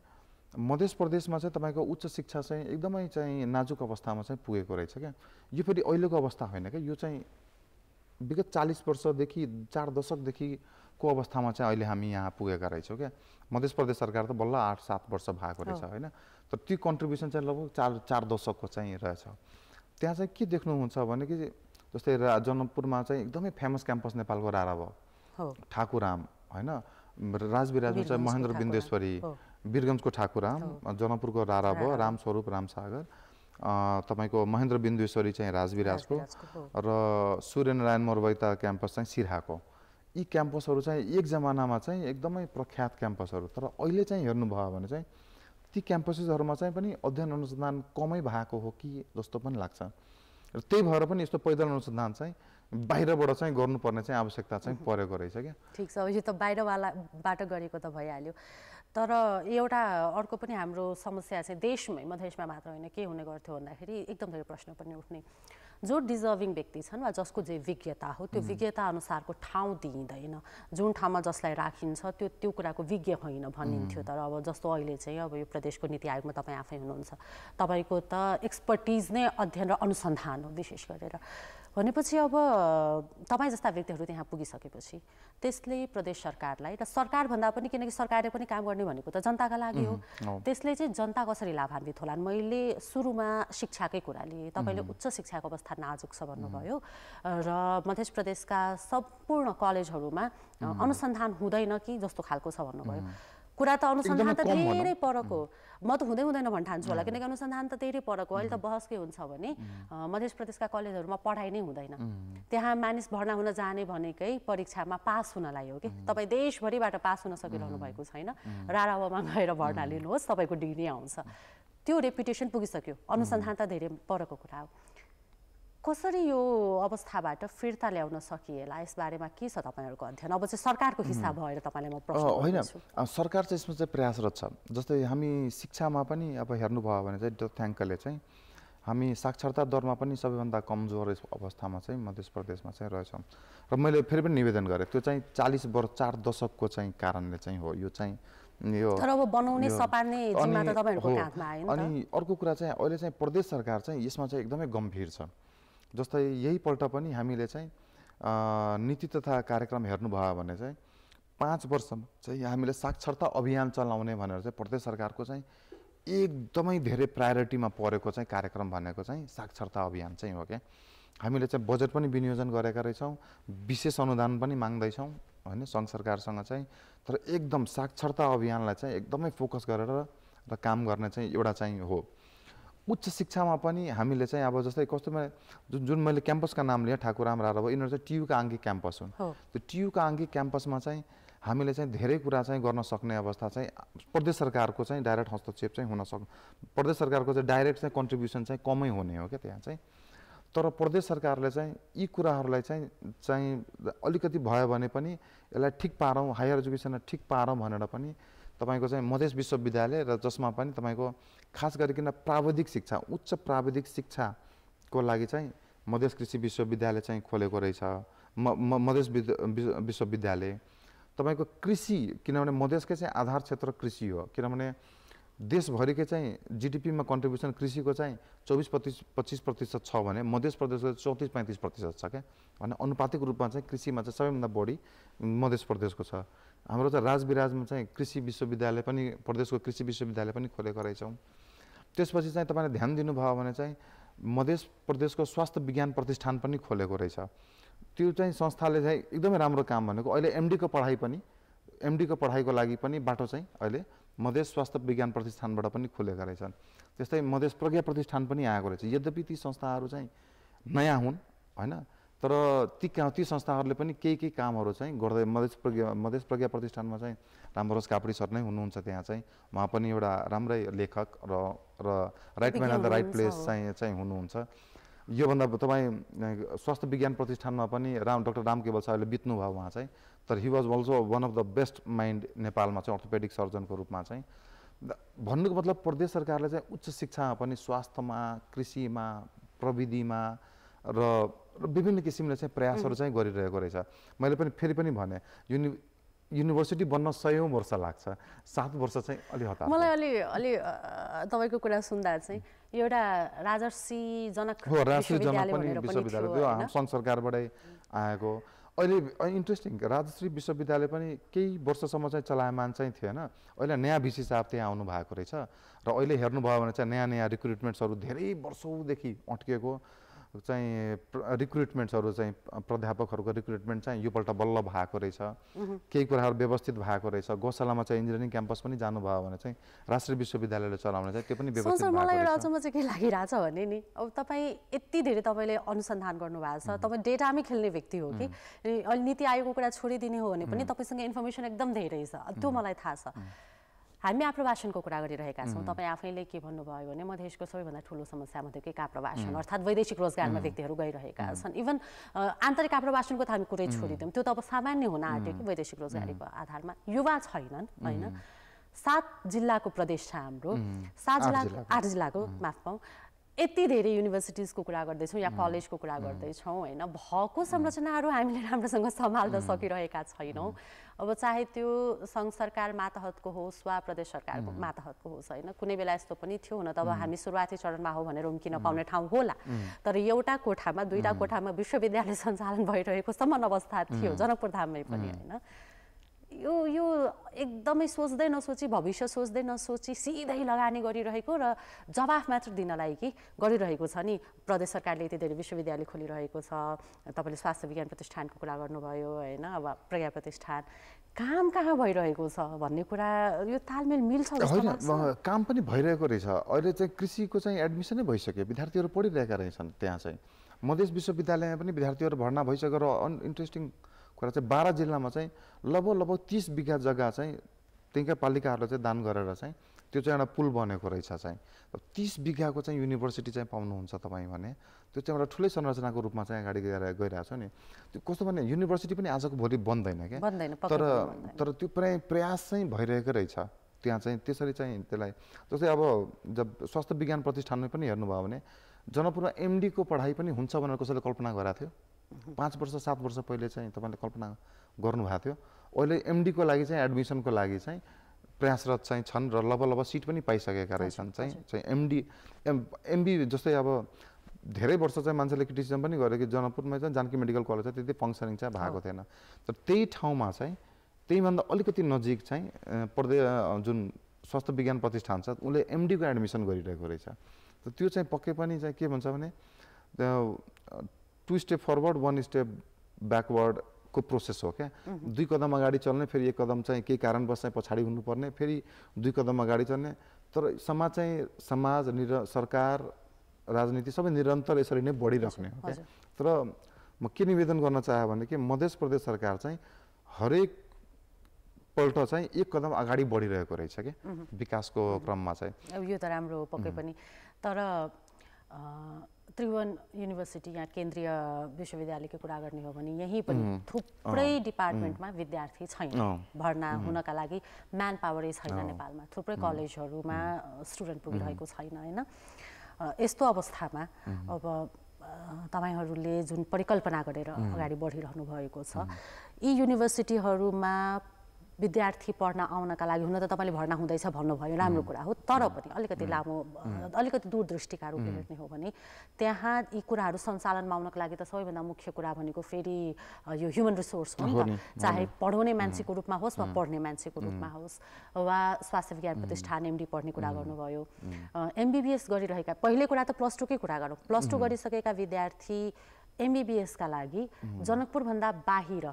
मध्य प्रदेशमा चाहिँ तपाईँको उच्च शिक्षा चाहिँ एकदमै चाहिँ नाजुक अवस्थामा चाहिँ पुगेको रहेछ क्या यो फेरि अहिलेको अवस्था होइन क्या यो चाहिँ विगत चालिस वर्षदेखि चार दशकदेखिको अवस्थामा चाहिँ अहिले हामी यहाँ पुगेका रहेछौँ क्या मध्य प्रदेश सरकार त बल्ल आठ सात वर्ष भएको रहेछ होइन तर त्यो कन्ट्रिब्युसन चाहिँ लगभग चार चार दशकको चाहिँ रहेछ त्यहाँ चाहिँ के देख्नुहुन्छ भने कि जस्तै जनकपुरमा चाहिँ एकदमै फेमस क्याम्पस नेपालको रारा भयो ठाकुराम होइन राजविराजमा चाहिँ महेन्द्र बिन्देश्वरी वीरगन्जको ठाकुराम जनकपुरको राराब रामस्वरूप रामसागर तपाईँको महेन्द्र बिन्दुेश्वरी चाहिँ राजविराजको र सूर्यनारायण मोरबैता क्याम्पस चाहिँ सिराको यी क्याम्पसहरू चाहिँ एक जमानामा चाहिँ एकदमै प्रख्यात क्याम्पसहरू तर अहिले चाहिँ हेर्नुभयो भने चाहिँ ती क्याम्पसेसहरूमा चाहिँ पनि अध्ययन अनुसन्धान कमै भएको हो कि जस्तो पनि लाग्छ र त्यही भएर पनि यस्तो पैदल अनुसन्धान चाहिँ बाहिरबाट चाहिँ गर्नुपर्ने चाहिँ आवश्यकता चाहिँ परेको रहेछ क्या ठिक छ यो त बाहिरवालाबाट गरेको त भइहाल्यो तर एउटा अर्को पनि हाम्रो समस्या चाहिँ देशमै मधेसमा मात्र होइन के हुने गर्थ्यो भन्दाखेरि एकदम धेरै प्रश्न पनि उठ्ने जो डिजर्भिङ व्यक्ति छन् वा जसको जे विज्ञता हो त्यो विज्ञता अनुसारको ठाउँ दिइँदैन जुन ठाउँमा जसलाई राखिन्छ त्यो त्यो कुराको विज्ञ होइन भनिन्थ्यो तर अब जस्तो अहिले चाहिँ अब यो प्रदेशको नीति आयोगमा तपाईँ आफै हुनुहुन्छ तपाईँको त एक्सपर्टिज नै अध्ययन र अनुसन्धान हो विशेष गरेर भनेपछि अब तपाईँ जस्ता व्यक्तिहरू त्यहाँ पुगिसकेपछि त्यसले प्रदेश सरकारलाई र सरकारभन्दा पनि किनकि सरकारले पनि काम गर्ने भनेको त जनताका लागि हो त्यसले चाहिँ जनता कसरी लाभान्वित होलान् मैले सुरुमा शिक्षाकै कुरा लिएँ तपाईँले उच्च शिक्षाको अवस्था नाजुक छ भन्नुभयो र मध्य प्रदेशका सम्पूर्ण कलेजहरूमा अनुसन्धान हुँदैन कि जस्तो खालको छ भन्नुभयो कुरा त अनुसन्धान त धेरै परको हो म त हुँदै हुँदैन भन्न ठान्छु होला किनकि अनुसन्धान त धेरै परको अहिले त बहस के हुन्छ भने मध्य प्रदेशका कलेजहरूमा पढाइ नै हुँदैन त्यहाँ मानिस भर्ना हुन जाने भनेकै परीक्षामा पास हुनलाई हो कि तपाईँ देशभरिबाट पास हुन सकिरहनु भएको छैन रारावामा गएर भर्ना लिनुहोस् तपाईँको डिग्री आउँछ त्यो रेपुटेसन पुगिसक्यो अनुसन्धान त धेरै परको कुरा हो कसरी यो अवस्थाबाट फिर्ता ल्याउन सकिएला यसबारेमा के छ तपाईँहरूको अध्ययन अब चाहिँ सरकारको हिस्सा भएर तपाईँलाई म प्रश्न होइन सरकार चाहिँ यसमा चाहिँ प्रयासरत छ जस्तै हामी शिक्षामा पनि अब हेर्नुभयो भने चाहिँ तथ्याङ्कले चाहिँ हामी साक्षरता दरमा पनि सबैभन्दा कमजोर अवस्थामा चाहिँ मध्य प्रदेशमा चाहिँ रहेछौँ र मैले फेरि पनि निवेदन गरेँ त्यो चाहिँ चालिस वर्ष चार दशकको चाहिँ कारणले चाहिँ हो यो चाहिँ यो अनि अर्को कुरा चाहिँ अहिले चाहिँ प्रदेश सरकार चाहिँ यसमा चाहिँ एकदमै गम्भीर छ जस्तै यही पल्ट पनि हामीले चाहिँ नीति तथा कार्यक्रम हेर्नुभयो भने चाहिँ पाँच वर्षमा चाहिँ हामीले साक्षरता अभियान चलाउने भनेर चाहिँ प्रदेश सरकारको चाहिँ एकदमै धेरै प्रायोरिटीमा परेको चाहिँ कार्यक्रम भनेको चाहिँ साक्षरता अभियान चाहिँ हो क्या हामीले चाहिँ बजेट पनि विनियोजन गरेका रहेछौँ विशेष अनुदान पनि माग्दैछौँ होइन सङ्घ सरकारसँग चाहिँ तर एकदम साक्षरता अभियानलाई चाहिँ एकदमै फोकस गरेर र काम गर्ने चाहिँ एउटा चाहिँ हो उच्च शिक्षामा पनि हामीले चाहिँ अब जस्तै कस्तोमा जुन जुन मैले क्याम्पसका नाम लिएँ ठाकुराम राव यिनीहरू चाहिँ टियुका आङ्गिक क्याम्पस हुन् त्यो टियुका आङ्गिक क्याम्पसमा चाहिँ हामीले चाहिँ धेरै कुरा चाहिँ गर्न सक्ने अवस्था चाहिँ प्रदेश सरकारको चाहिँ डाइरेक्ट हस्तक्षेप चाहिँ हुन सक् प्रदेश सरकारको चाहिँ डाइरेक्ट चाहिँ कन्ट्रिब्युसन चाहिँ कमै हुने हो क्या त्यहाँ चाहिँ तर प्रदेश सरकारले चाहिँ यी कुराहरूलाई चाहिँ चाहिँ अलिकति भयो भने पनि यसलाई ठिक पारौँ हायर एजुकेसनलाई ठिक पारौँ भनेर पनि तपाईँको चाहिँ मधेस विश्वविद्यालय र जसमा पनि तपाईँको खास गरिकन प्राविधिक शिक्षा उच्च प्राविधिक शिक्षाको लागि चाहिँ मधेस कृषि विश्वविद्यालय चाहिँ खोलेको रहेछ म मधेस विश्वविद्यालय तपाईँको कृषि किनभने मधेसकै चाहिँ आधार क्षेत्र कृषि हो किनभने देशभरिकै चाहिँ जिडिपीमा कन्ट्रिब्युसन कृषिको चाहिँ चौबिस पच्चिस पच्चिस प्रतिशत छ भने मध्य प्रदेशको चौतिस पैँतिस प्रतिशत छ क्या भने अनुपातिक रूपमा चाहिँ कृषिमा चाहिँ सबैभन्दा बढी मधेस प्रदेशको छ हाम्रो त राजविराजमा चाहिँ कृषि विश्वविद्यालय पनि प्रदेशको कृषि विश्वविद्यालय पनि खोलेको रहेछौँ त्यसपछि चाहिँ तपाईँले ध्यान दिनुभयो भने चाहिँ मध्य प्रदेशको स्वास्थ्य विज्ञान प्रतिष्ठान पनि खोलेको रहेछ त्यो चाहिँ संस्थाले चाहिँ एकदमै राम्रो काम भनेको अहिले एमडीको पढाइ पनि एमडीको पढाइको लागि पनि बाटो चाहिँ अहिले मधेस स्वास्थ्य विज्ञान प्रतिष्ठानबाट पनि खोलेका रहेछन् त्यस्तै मधेस प्रज्ञा प्रतिष्ठान पनि आएको रहेछ यद्यपि ती संस्थाहरू चाहिँ नयाँ हुन् होइन तर ती का ती संस्थाहरूले पनि केही केही कामहरू चाहिँ गर्दै मधेस प्रज्ञा मधेस प्रज्ञा प्रतिष्ठानमा चाहिँ रामरोज कापडी सर नै हुनुहुन्छ त्यहाँ चाहिँ उहाँ पनि एउटा राम्रै लेखक र र right man of the right place चाहिँ चाहिँ हुनुहुन्छ योभन्दा तपाईँ स्वास्थ्य विज्ञान प्रतिष्ठानमा पनि राम डक्टर राम केवल साहबले बित्नुभयो उहाँ चाहिँ तर he was also one of the best mind नेपालमा चाहिँ अर्थोपेडिक सर्जनको रूपमा चाहिँ भन्नुको मतलब प्रदेश सरकारले चाहिँ उच्च शिक्षामा पनि स्वास्थ्यमा कृषिमा प्रविधिमा र र विभिन्न किसिमले चाहिँ प्रयासहरू चाहिँ गरिरहेको रहेछ मैले पनि फेरि पनि भने युनि युनिभर्सिटी बन्न सयौँ वर्ष लाग्छ सात वर्ष चाहिँ अलि हतार मलाई अलि अलि तपाईँको कुरा सुन्दा चाहिँ एउटा राजर्षी जनक हो राजर्षी जनक पनि विश्वविद्यालय त्यो सङ्घ सरकारबाटै आएको अहिले इन्ट्रेस्टिङ राजश्री विश्वविद्यालय पनि केही वर्षसम्म चाहिँ चलायमान चाहिँ थिएन अहिले नयाँ भिसी साहब त्यहाँ आउनु भएको रहेछ र अहिले हेर्नुभयो भने चाहिँ नयाँ नयाँ रिक्रुटमेन्ट्सहरू धेरै वर्षौँदेखि अट्किएको चाहिँ रिक्रुटमेन्ट्सहरू चाहिँ प्राध्यापकहरूको रिक्रुटमेन्ट चाहिँ यो योपल्ट बल्ल भएको रहेछ केही कुराहरू व्यवस्थित भएको रहेछ गौशालामा चाहिँ इन्जिनियरिङ क्याम्पस पनि जानुभयो भने चाहिँ राष्ट्रिय विश्वविद्यालयले चलाउने चाहिँ त्यो पनि व्यवस्थित मलाई एउटा अचम्म चाहिँ के लागिरहेछ भने नि अब तपाईँ यति धेरै तपाईँले अनुसन्धान गर्नुभएको छ तपाईँ डेटामै खेल्ने व्यक्ति हो कि अहिले नीति आयोगको कुरा छोडिदिने हो भने पनि तपाईँसँग इन्फर्मेसन एकदम धेरै छ त्यो मलाई थाहा छ हामी आप्रवासनको कुरा गरिरहेका छौँ तपाईँ आफैले के भन्नुभयो भने मधेसको सबैभन्दा ठुलो समस्या के आप्रवासन अर्थात् वैदेशिक रोजगारमा व्यक्तिहरू गइरहेका छन् इभन आन्तरिक आप्रवासनको त हामी कुरै छोडिदिउँ त्यो त अब सामान्य हुन आँट्यो कि वैदेशिक रोजगारीको आधारमा युवा छैनन् होइन सात जिल्लाको प्रदेश छ हाम्रो सात जिल्लाको आठ जिल्लाको माफ पाउँ यति धेरै युनिभर्सिटिजको कुरा गर्दैछौँ या कलेजको कुरा गर्दैछौँ होइन भएको संरचनाहरू हामीले राम्रोसँग सम्हाल्न सकिरहेका छैनौँ अब चाहे त्यो सङ्घ सरकार मातहतको होस् वा प्रदेश सरकारको मातहतको होस् होइन कुनै बेला यस्तो पनि थियो हुन त अब हामी सुरुवाती चरणमा हो भनेर उम्किन पाउने ठाउँ होला तर एउटा कोठामा दुईवटा कोठामा विश्वविद्यालय सञ्चालन भइरहेको समान अवस्था थियो जनकपुरधाममै पनि होइन यो यो एकदमै सोच्दै नसोची भविष्य सोच्दै नसोची सिधै लगानी गरिरहेको र जवाफ मात्र दिनलाई कि गरिरहेको छ नि प्रदेश सरकारले यति धेरै विश्वविद्यालय खोलिरहेको छ तपाईँले स्वास्थ्य विज्ञान प्रतिष्ठानको कुरा गर्नुभयो होइन अब प्रज्ञा प्रतिष्ठान काम कहाँ भइरहेको छ भन्ने कुरा यो तालमेल मिल्छ काम पनि भइरहेको रहेछ अहिले चाहिँ कृषिको चाहिँ एडमिसनै भइसक्यो विद्यार्थीहरू पढिरहेका रहेछन् त्यहाँ चाहिँ मधेस विश्वविद्यालयमा पनि विद्यार्थीहरू भर्ना भइसकेर अन इन्ट्रेस्टिङ कुरा चाहिँ बाह्र जिल्लामा चाहिँ लगभग लगभग तिस बिघा जग्गा चाहिँ त्यहीँका पालिकाहरूलाई चाहिँ दान गरेर चाहिँ त्यो चाहिँ एउटा पुल बनेको रहेछ चाहिँ तिस बिघाको चाहिँ युनिभर्सिटी चाहिँ पाउनुहुन्छ तपाईँ भने त्यो चाहिँ एउटा ठुलै संरचनाको रूपमा चाहिँ अगाडि गएर गइरहेको छ नि त्यो कस्तो भने युनिभर्सिटी पनि आजको भोलि बन्दैन क्या तर तर त्यो प्राय प्रयास चाहिँ भइरहेको रहेछ त्यहाँ चाहिँ त्यसरी चाहिँ त्यसलाई जस्तै अब जब स्वास्थ्य विज्ञान प्रतिष्ठानमा पनि हेर्नुभयो भने जनकपुरमा एमडीको पढाइ पनि हुन्छ भनेर कसैले कल्पना गराएको थियो पाँच वर्ष सात वर्ष पहिले चाहिँ तपाईँले कल्पना गर्नुभएको थियो अहिले एमडीको लागि चाहिँ एडमिसनको लागि चाहिँ प्रयासरत चाहिँ छन् र लब लब सिट पनि पाइसकेका रहेछन् चाहिँ चाहिँ एमडी एम एमबी जस्तै अब धेरै वर्ष चाहिँ मान्छेले क्रिटिसिजम पनि गरे कि जनकपुरमा चाहिँ जानकी मेडिकल कलेज चाहिँ त्यति फङ्सनिङ चाहिँ भएको थिएन तर त्यही ठाउँमा चाहिँ त्यहीभन्दा अलिकति नजिक चाहिँ प्रदे जुन स्वास्थ्य विज्ञान प्रतिष्ठान छ उसले एमडीको एडमिसन गरिरहेको रहेछ त त्यो चाहिँ पक्कै पनि चाहिँ के भन्छ भने two step forward one step ब्याकवर्डको प्रोसेस हो क्या दुई कदम अगाडि चल्ने फेरि एक कदम चाहिँ केही कारणवश चाहिँ पछाडि हुनुपर्ने फेरि दुई कदम अगाडि चल्ने तर समाज चाहिँ समाज निर सरकार राजनीति सबै निरन्तर यसरी नै बढिराख्ने हो तर म के निवेदन गर्न चाहे भने कि मध्य प्रदेश सरकार चाहिँ हरेक पल्ट चाहिँ एक कदम अगाडि बढिरहेको रहेछ कि विकासको क्रममा चाहिँ यो त राम्रो हो पक्कै पनि तर त्रिभुवन युनिभर्सिटी यहाँ केन्द्रीय विश्वविद्यालयको कुरा गर्ने हो भने यहीँ पनि थुप्रै डिपार्टमेन्टमा विद्यार्थी छैन भर्ना हुनका लागि म्यान पावरै छैन नेपालमा थुप्रै कलेजहरूमा स्टुडेन्ट पुगिरहेको छैन होइन यस्तो अवस्थामा अब तपाईँहरूले जुन परिकल्पना गरेर अगाडि बढिरहनु भएको छ यी युनिभर्सिटीहरूमा विद्यार्थी पढ्न आउनका लागि हुन त तपाईँले भर्ना हुँदैछ भन्नुभयो राम्रो कुरा हो तर पनि अलिकति लामो अलिकति दूरदृष्टिका रूपले हेर्ने हो भने त्यहाँ यी कुराहरू सञ्चालनमा आउनको लागि त सबैभन्दा मुख्य कुरा भनेको फेरि यो ह्युमन रिसोर्स हो नि त चाहे पढाउने मान्छेको रूपमा होस् वा पढ्ने मान्छेको रूपमा होस् वा स्वास्थ्य विज्ञान प्रतिष्ठान एमडी पढ्ने कुरा गर्नुभयो एमबिबिएस गरिरहेका पहिले कुरा त प्लस टूकै कुरा गरौँ प्लस टू गरिसकेका विद्यार्थी एमबिबिएसका लागि जनकपुरभन्दा बाहिर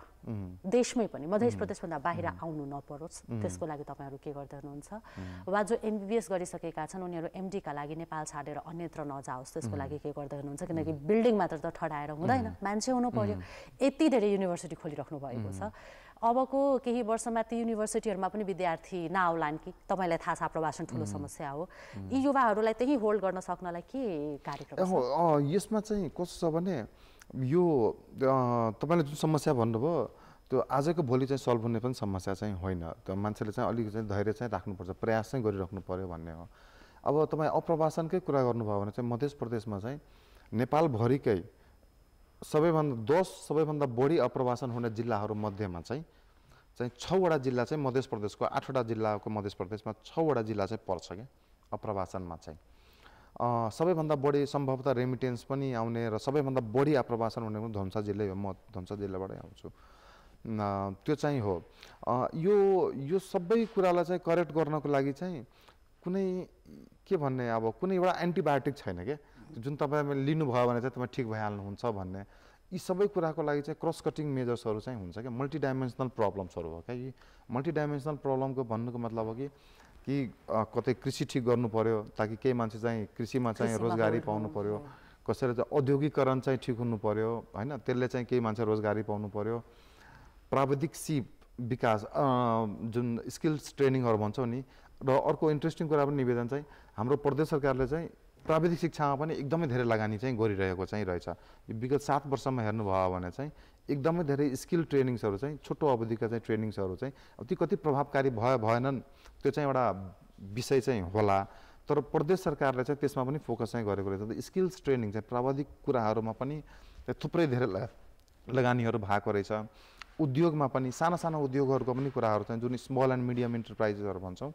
देशमै पनि मध्य प्रदेशभन्दा बाहिर आउनु नपरोस् त्यसको लागि तपाईँहरू के गर्दै हुनुहुन्छ वा जो एमबिबिएस गरिसकेका छन् उनीहरू एमडीका लागि नेपाल छाडेर अन्यत्र नजाओस् त्यसको लागि के गर्दै हुनुहुन्छ किनकि बिल्डिङ मात्र त ठडाएर हुँदैन मान्छे हुनु पर्यो यति धेरै युनिभर्सिटी खोलिराख्नु भएको छ अबको केही वर्षमा ती युनिभर्सिटीहरूमा पनि विद्यार्थी नआउलान् कि तपाईँलाई थाहा छ प्रवासन ठुलो समस्या हो यी युवाहरूलाई त्यही होल्ड गर्न सक्नलाई के कार्यक्रम यसमा चाहिँ कस्तो छ भने यो तपाईँले जुन समस्या भन्नुभयो त्यो आजको भोलि चाहिँ सल्भ हुने पनि समस्या चाहिँ होइन त्यो मान्छेले चाहिँ अलिक चाहिँ धैर्य चाहिँ राख्नुपर्छ प्रयास चाहिँ गरिराख्नु पऱ्यो भन्ने हो अब तपाईँ अप्रवासनकै कुरा गर्नुभयो भने चाहिँ मध्य प्रदेशमा चाहिँ नेपालभरिकै सबैभन्दा दस सबैभन्दा बढी अप्रवासन हुने जिल्लाहरू मध्येमा चाहिँ चाहिँ छवटा जिल्ला चाहिँ मध्य प्रदेशको आठवटा जिल्लाको मध्य प्रदेशमा छवटा जिल्ला चाहिँ पर्छ क्या अप्रवासनमा चाहिँ सबैभन्दा बढी सम्भवतः रेमिटेन्स पनि आउने र सबैभन्दा बढी आप्रवासन हुने पनि धम्सा जिल्लै हो म धम्सा जिल्लाबाटै आउँछु त्यो चाहिँ हो यो यो सबै कुरालाई चाहिँ करेक्ट गर्नको लागि चाहिँ कुनै के भन्ने अब कुनै एउटा एन्टिबायोटिक छैन क्या जुन तपाईँ लिनुभयो भने चाहिँ तपाईँ ठिक भइहाल्नुहुन्छ भन्ने यी सबै कुराको लागि चाहिँ क्रस कटिङ मेजर्सहरू चाहिँ हुन्छ क्या मल्टिडाइमेन्सनल प्रब्लम्सहरू हो क्या यी मल्टिडाइमेन्सनल प्रब्लमको भन्नुको मतलब हो कि कि कतै कृषि ठिक गर्नु पर्यो ताकि केही मान्छे चाहिँ कृषिमा चाहिँ रोजगारी पाउनु पर्यो कसैले चाहिँ औद्योगिकरण चाहिँ ठिक हुनु पर्यो होइन त्यसले चाहिँ केही मान्छे रोजगारी पाउनु पर्यो प्राविधिक सिप विकास जुन स्किल्स ट्रेनिङहरू भन्छौँ नि र अर्को इन्ट्रेस्टिङ कुरा पनि निवेदन चाहिँ हाम्रो प्रदेश सरकारले चाहिँ प्राविधिक शिक्षामा पनि एकदमै धेरै लगानी चाहिँ गरिरहेको चाहिँ रहेछ यो विगत सात वर्षमा हेर्नुभयो भने चाहिँ एकदमै धेरै स्किल ट्रेनिङ्सहरू चाहिँ छोटो अवधिका चाहिँ ट्रेनिङ्सहरू चाहिँ अब ती कति प्रभावकारी भयो भएनन् त्यो चाहिँ एउटा विषय चाहिँ होला तर प्रदेश सरकारले चाहिँ त्यसमा पनि फोकस चाहिँ गरेको रहेछ स्किल्स ट्रेनिङ चाहिँ प्राविधिक कुराहरूमा पनि थुप्रै धेरै लगानीहरू भएको रहेछ उद्योगमा पनि साना साना उद्योगहरूको पनि कुराहरू चाहिँ जुन स्मल एन्ड मिडियम इन्टरप्राइजेसहरू भन्छौँ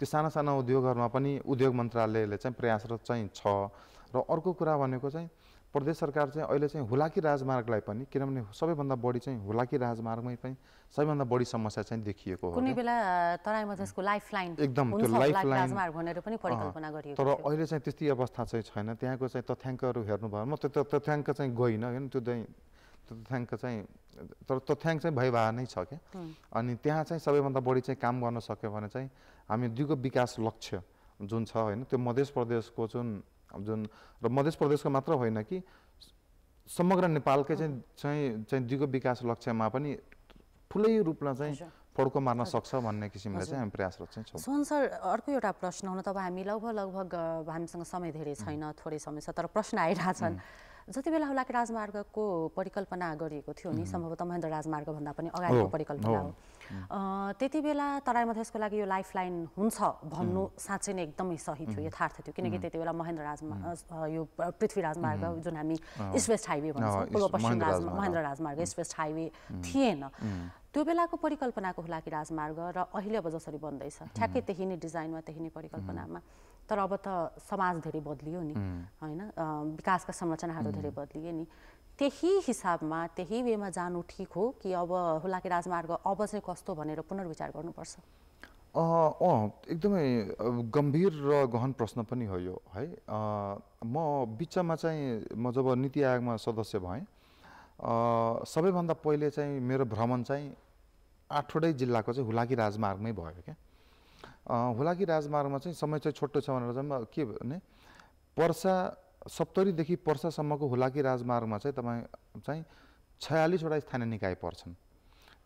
त्यो साना साना उद्योगहरूमा पनि उद्योग मन्त्रालयले चाहिँ प्रयासरत चाहिँ छ र अर्को कुरा भनेको चाहिँ प्रदेश सरकार चाहिँ अहिले चाहिँ हुलाकी राजमार्गलाई पनि किनभने सबैभन्दा बढी चाहिँ हुलाकी राजमार्गमै पनि सबैभन्दा बढी समस्या चाहिँ देखिएको हो कुनै बेला तराईमा जसको लाइफलाइन एकदम त्यो लाइफ लाइन भनेर पनि परिकल्पना गरियो तर अहिले चाहिँ त्यस्तै अवस्था चाहिँ छैन त्यहाँको चाहिँ तथ्याङ्कहरू हेर्नुभयो म त्यो तथ्याङ्क चाहिँ गइनँ होइन त्यो चाहिँ तथ्याङ्क चाहिँ तर तथ्याङ्क चाहिँ भइभा नै छ क्या अनि त्यहाँ चाहिँ सबैभन्दा बढी चाहिँ काम गर्न सक्यो भने चाहिँ हामी दुईको विकास लक्ष्य जुन छ होइन त्यो मध्य प्रदेशको जुन जुन र मध्य प्रदेशको मात्र होइन कि समग्र नेपालकै चाहिँ चाहिँ चाहिँ दिगो विकास लक्ष्यमा पनि ठुलै रूपमा चाहिँ फड्को मार्न सक्छ भन्ने किसिमले चाहिँ हामी प्रयासरत चाहिँ छौँ सोन सर अर्को एउटा प्रश्न हुन त अब हामी लगभग लगभग हामीसँग समय धेरै छैन थोरै समय छ तर प्रश्न आइरहेछन् जति बेला हुलाक राजमार्गको परिकल्पना गरिएको थियो नि सम्भवतः महेन्द्र राजमार्गभन्दा पनि अगाडिको परिकल्पना हो त्यति बेला तराई मधेसको लागि यो लाइफ लाइन हुन्छ भन्नु साँच्चै नै एकदमै सही थियो यथार्थ थियो किनकि त्यति बेला महेन्द्र राजमार्ग यो पृथ्वी राजमार्ग जुन हामी इस्ट वेस्ट हाइवे भन्छौँ पूर्व पश्चिम राजमार्ग महेन्द्र राजमार्ग इस्ट वेस्ट हाइवे थिएन त्यो बेलाको परिकल्पनाको हुलाकी राजमार्ग र अहिले अब जसरी बन्दैछ ठ्याक्कै त्यही नै डिजाइनमा त्यही नै परिकल्पनामा तर अब त समाज धेरै बद्लियो नि होइन विकासका संरचनाहरू धेरै बद्लियो नि त्यही हिसाबमा त्यही वेमा जानु ठिक हो कि अब हुलाकी राजमार्ग अब चाहिँ कस्तो भनेर पुनर्विचार गर्नुपर्छ अँ एकदमै गम्भीर र गहन प्रश्न पनि हो यो है म बिचमा चाहिँ म जब नीति आयोगमा सदस्य भएँ सबैभन्दा पहिले चाहिँ मेरो भ्रमण चाहिँ आठवटै जिल्लाको चाहिँ हुलाकी राजमार्गमै भयो क्या हुलाकी राजमार्गमा चाहिँ समय चाहिँ छोटो छ भनेर चाहिँ के भने पर्सा सप्तरीदेखि पर्सासम्मको हुलाकी राजमार्गमा चाहिँ तपाईँ चाहिँ छयालिसवटा स्थानीय निकाय पर्छन्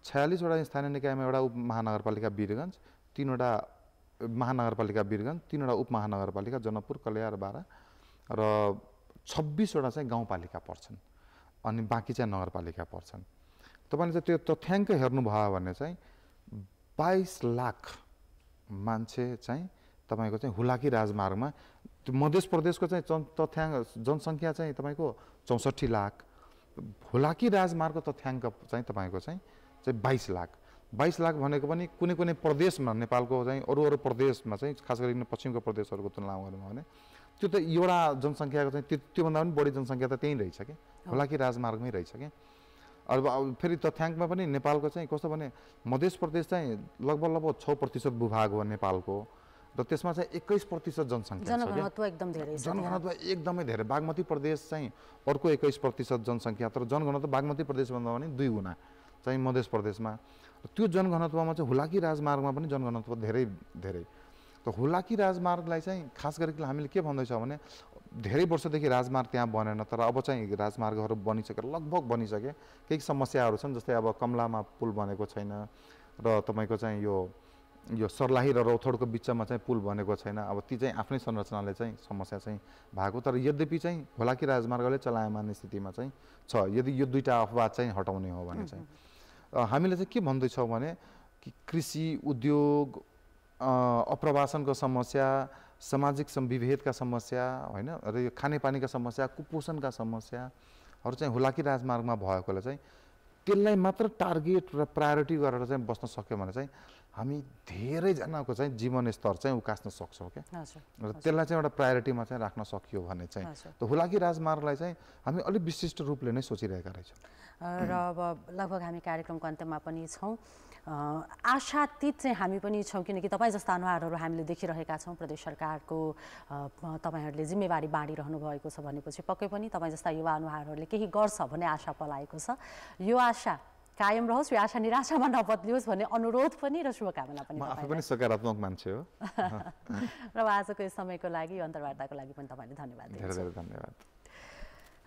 छयालिसवटा स्थानीय निकायमा एउटा उपमहानगरपालिका वीरगन्ज तिनवटा महानगरपालिका वीरगन्ज तिनवटा उपमहानगरपालिका जनकपुर कल्यार बारा र छब्बिसवटा चाहिँ गाउँपालिका पर्छन् अनि बाँकी चाहिँ नगरपालिका पर्छन् तपाईँले चाहिँ त्यो तथ्याङ्क हेर्नुभयो भने चाहिँ बाइस लाख मान्छे चाहिँ तपाईँको चाहिँ हुलाकी राजमार्गमा त्यो मध्य प्रदेशको चाहिँ जन तथ्याङ्क जनसङ्ख्या चाहिँ तपाईँको चौसठी लाख हुलाकी राजमार्गको तथ्याङ्क चाहिँ तपाईँको चाहिँ चाहिँ बाइस लाख बाइस लाख भनेको पनि कुनै कुनै प्रदेशमा नेपालको चाहिँ अरू अरू प्रदेशमा चाहिँ खास गरिकन पश्चिमको प्रदेशहरूको तुलना भने त्यो त एउटा जनसङ्ख्याको चाहिँ त्यो त्योभन्दा पनि बढी जनसङ्ख्या त त्यहीँ रहेछ कि हुलाकी राजमार्गमै रहेछ क्या अब फेरि तथ्याङ्कमा पनि नेपालको चाहिँ कस्तो भने मध्य प्रदेश चाहिँ लगभग लगभग छ प्रतिशत भूभाग हो नेपालको र त्यसमा चाहिँ एक्काइस प्रतिशत जनसङ्ख्या जनघनत्व एकदमै धेरै बागमती प्रदेश चाहिँ अर्को एक्काइस प्रतिशत जनसङ्ख्या तर जनघनत्व बागमती प्रदेशभन्दा भने दुई गुणा चाहिँ मध्य प्रदेशमा त्यो जनघनत्वमा चाहिँ हुलाकी राजमार्गमा पनि जनघनत्व धेरै धेरै त हुलाकी राजमार्गलाई चाहिँ खास गरिकन हामीले के भन्दैछौँ भने धेरै वर्षदेखि राजमार्ग त्यहाँ बनेन तर अब चाहिँ राजमार्गहरू बनिसके लगभग बनिसके केही समस्याहरू छन् जस्तै अब कमलामा पुल बनेको छैन र तपाईँको चाहिँ यो यो सर्लाही र रौथोडको बिचमा चाहिँ पुल बनेको छैन अब ती चाहिँ आफ्नै संरचनाले चाहिँ समस्या चाहिँ भएको तर यद्यपि चाहिँ होलाकी राजमार्गले मान्ने स्थितिमा चाहिँ छ यदि यो दुईवटा अपवाद चाहिँ हटाउने हो भने चाहिँ हामीले चाहिँ के भन्दैछौँ भने कि कृषि उद्योग अप्रवासनको समस्या सामाजिक विभेदका समस्या होइन र यो खानेपानीका समस्या कुपोषणका समस्याहरू चाहिँ हुलाकी राजमार्गमा भएकोले चाहिँ त्यसलाई मात्र टार्गेट र प्रायोरिटी गरेर चाहिँ बस्न सक्यो भने चाहिँ हामी धेरैजनाको चाहिँ जीवन स्तर चाहिँ उकास्न सक्छौँ क्या र त्यसलाई चाहिँ एउटा प्रायोरिटीमा चाहिँ राख्न सकियो भने चाहिँ त हुलाकी राजमार्गलाई चाहिँ हामी अलिक विशिष्ट रूपले नै सोचिरहेका रहेछौँ र अब लगभग हामी कार्यक्रमको अन्त्यमा पनि छौँ आशातीत चाहिँ हामी पनि छौँ किनकि तपाईँ जस्ता अनुहारहरू हामीले देखिरहेका छौँ प्रदेश सरकारको तपाईँहरूले जिम्मेवारी बाँडिरहनु भएको छ भनेपछि पक्कै पनि तपाईँ जस्ता युवा अनुहारहरूले केही गर्छ भन्ने आशा पलाएको छ यो आशा कायम रहोस् यो आशा निराशामा नबद्लियोस् भन्ने अनुरोध पनि र शुभकामना पनि आफै पनि सकारात्मक मान्छे हो र आजको यो समयको लागि यो अन्तर्वार्ताको लागि पनि तपाईँलाई धन्यवाद धेरै धेरै धन्यवाद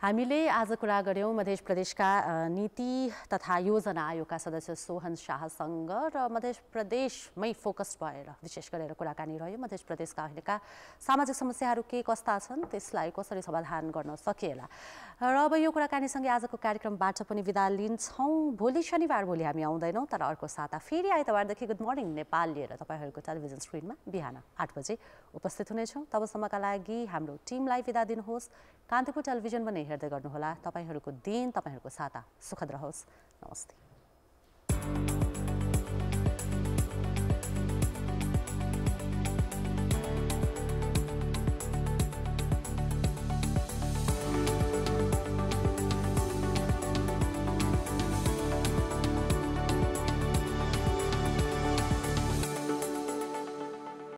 हामीले आज कुरा गऱ्यौँ मध्य प्रदेशका नीति तथा योजना आयोगका सदस्य सोहन शाहसँग र मध्य प्रदेशमै फोकस भएर विशेष गरेर कुराकानी रह्यो मध्य प्रदेशका अहिलेका सामाजिक समस्याहरू के कस्ता छन् त्यसलाई कसरी समाधान गर्न सकिएला र अब यो कुराकानीसँगै आजको कार्यक्रमबाट पनि विदा लिन्छौँ भोलि शनिबार भोलि हामी आउँदैनौँ तर अर्को साता फेरि आइतबारदेखि गुड मर्निङ नेपाल लिएर तपाईँहरूको टेलिभिजन स्क्रिनमा बिहान आठ बजे उपस्थित हुनेछौँ तबसम्मका लागि हाम्रो टिमलाई विदा दिनुहोस् कान्तिपुर टेलिभिजन भने हेर्दै गर्नुहोला तपाईँहरूको दिन तपाईँहरूको साता सुखद रहोस् नमस्ते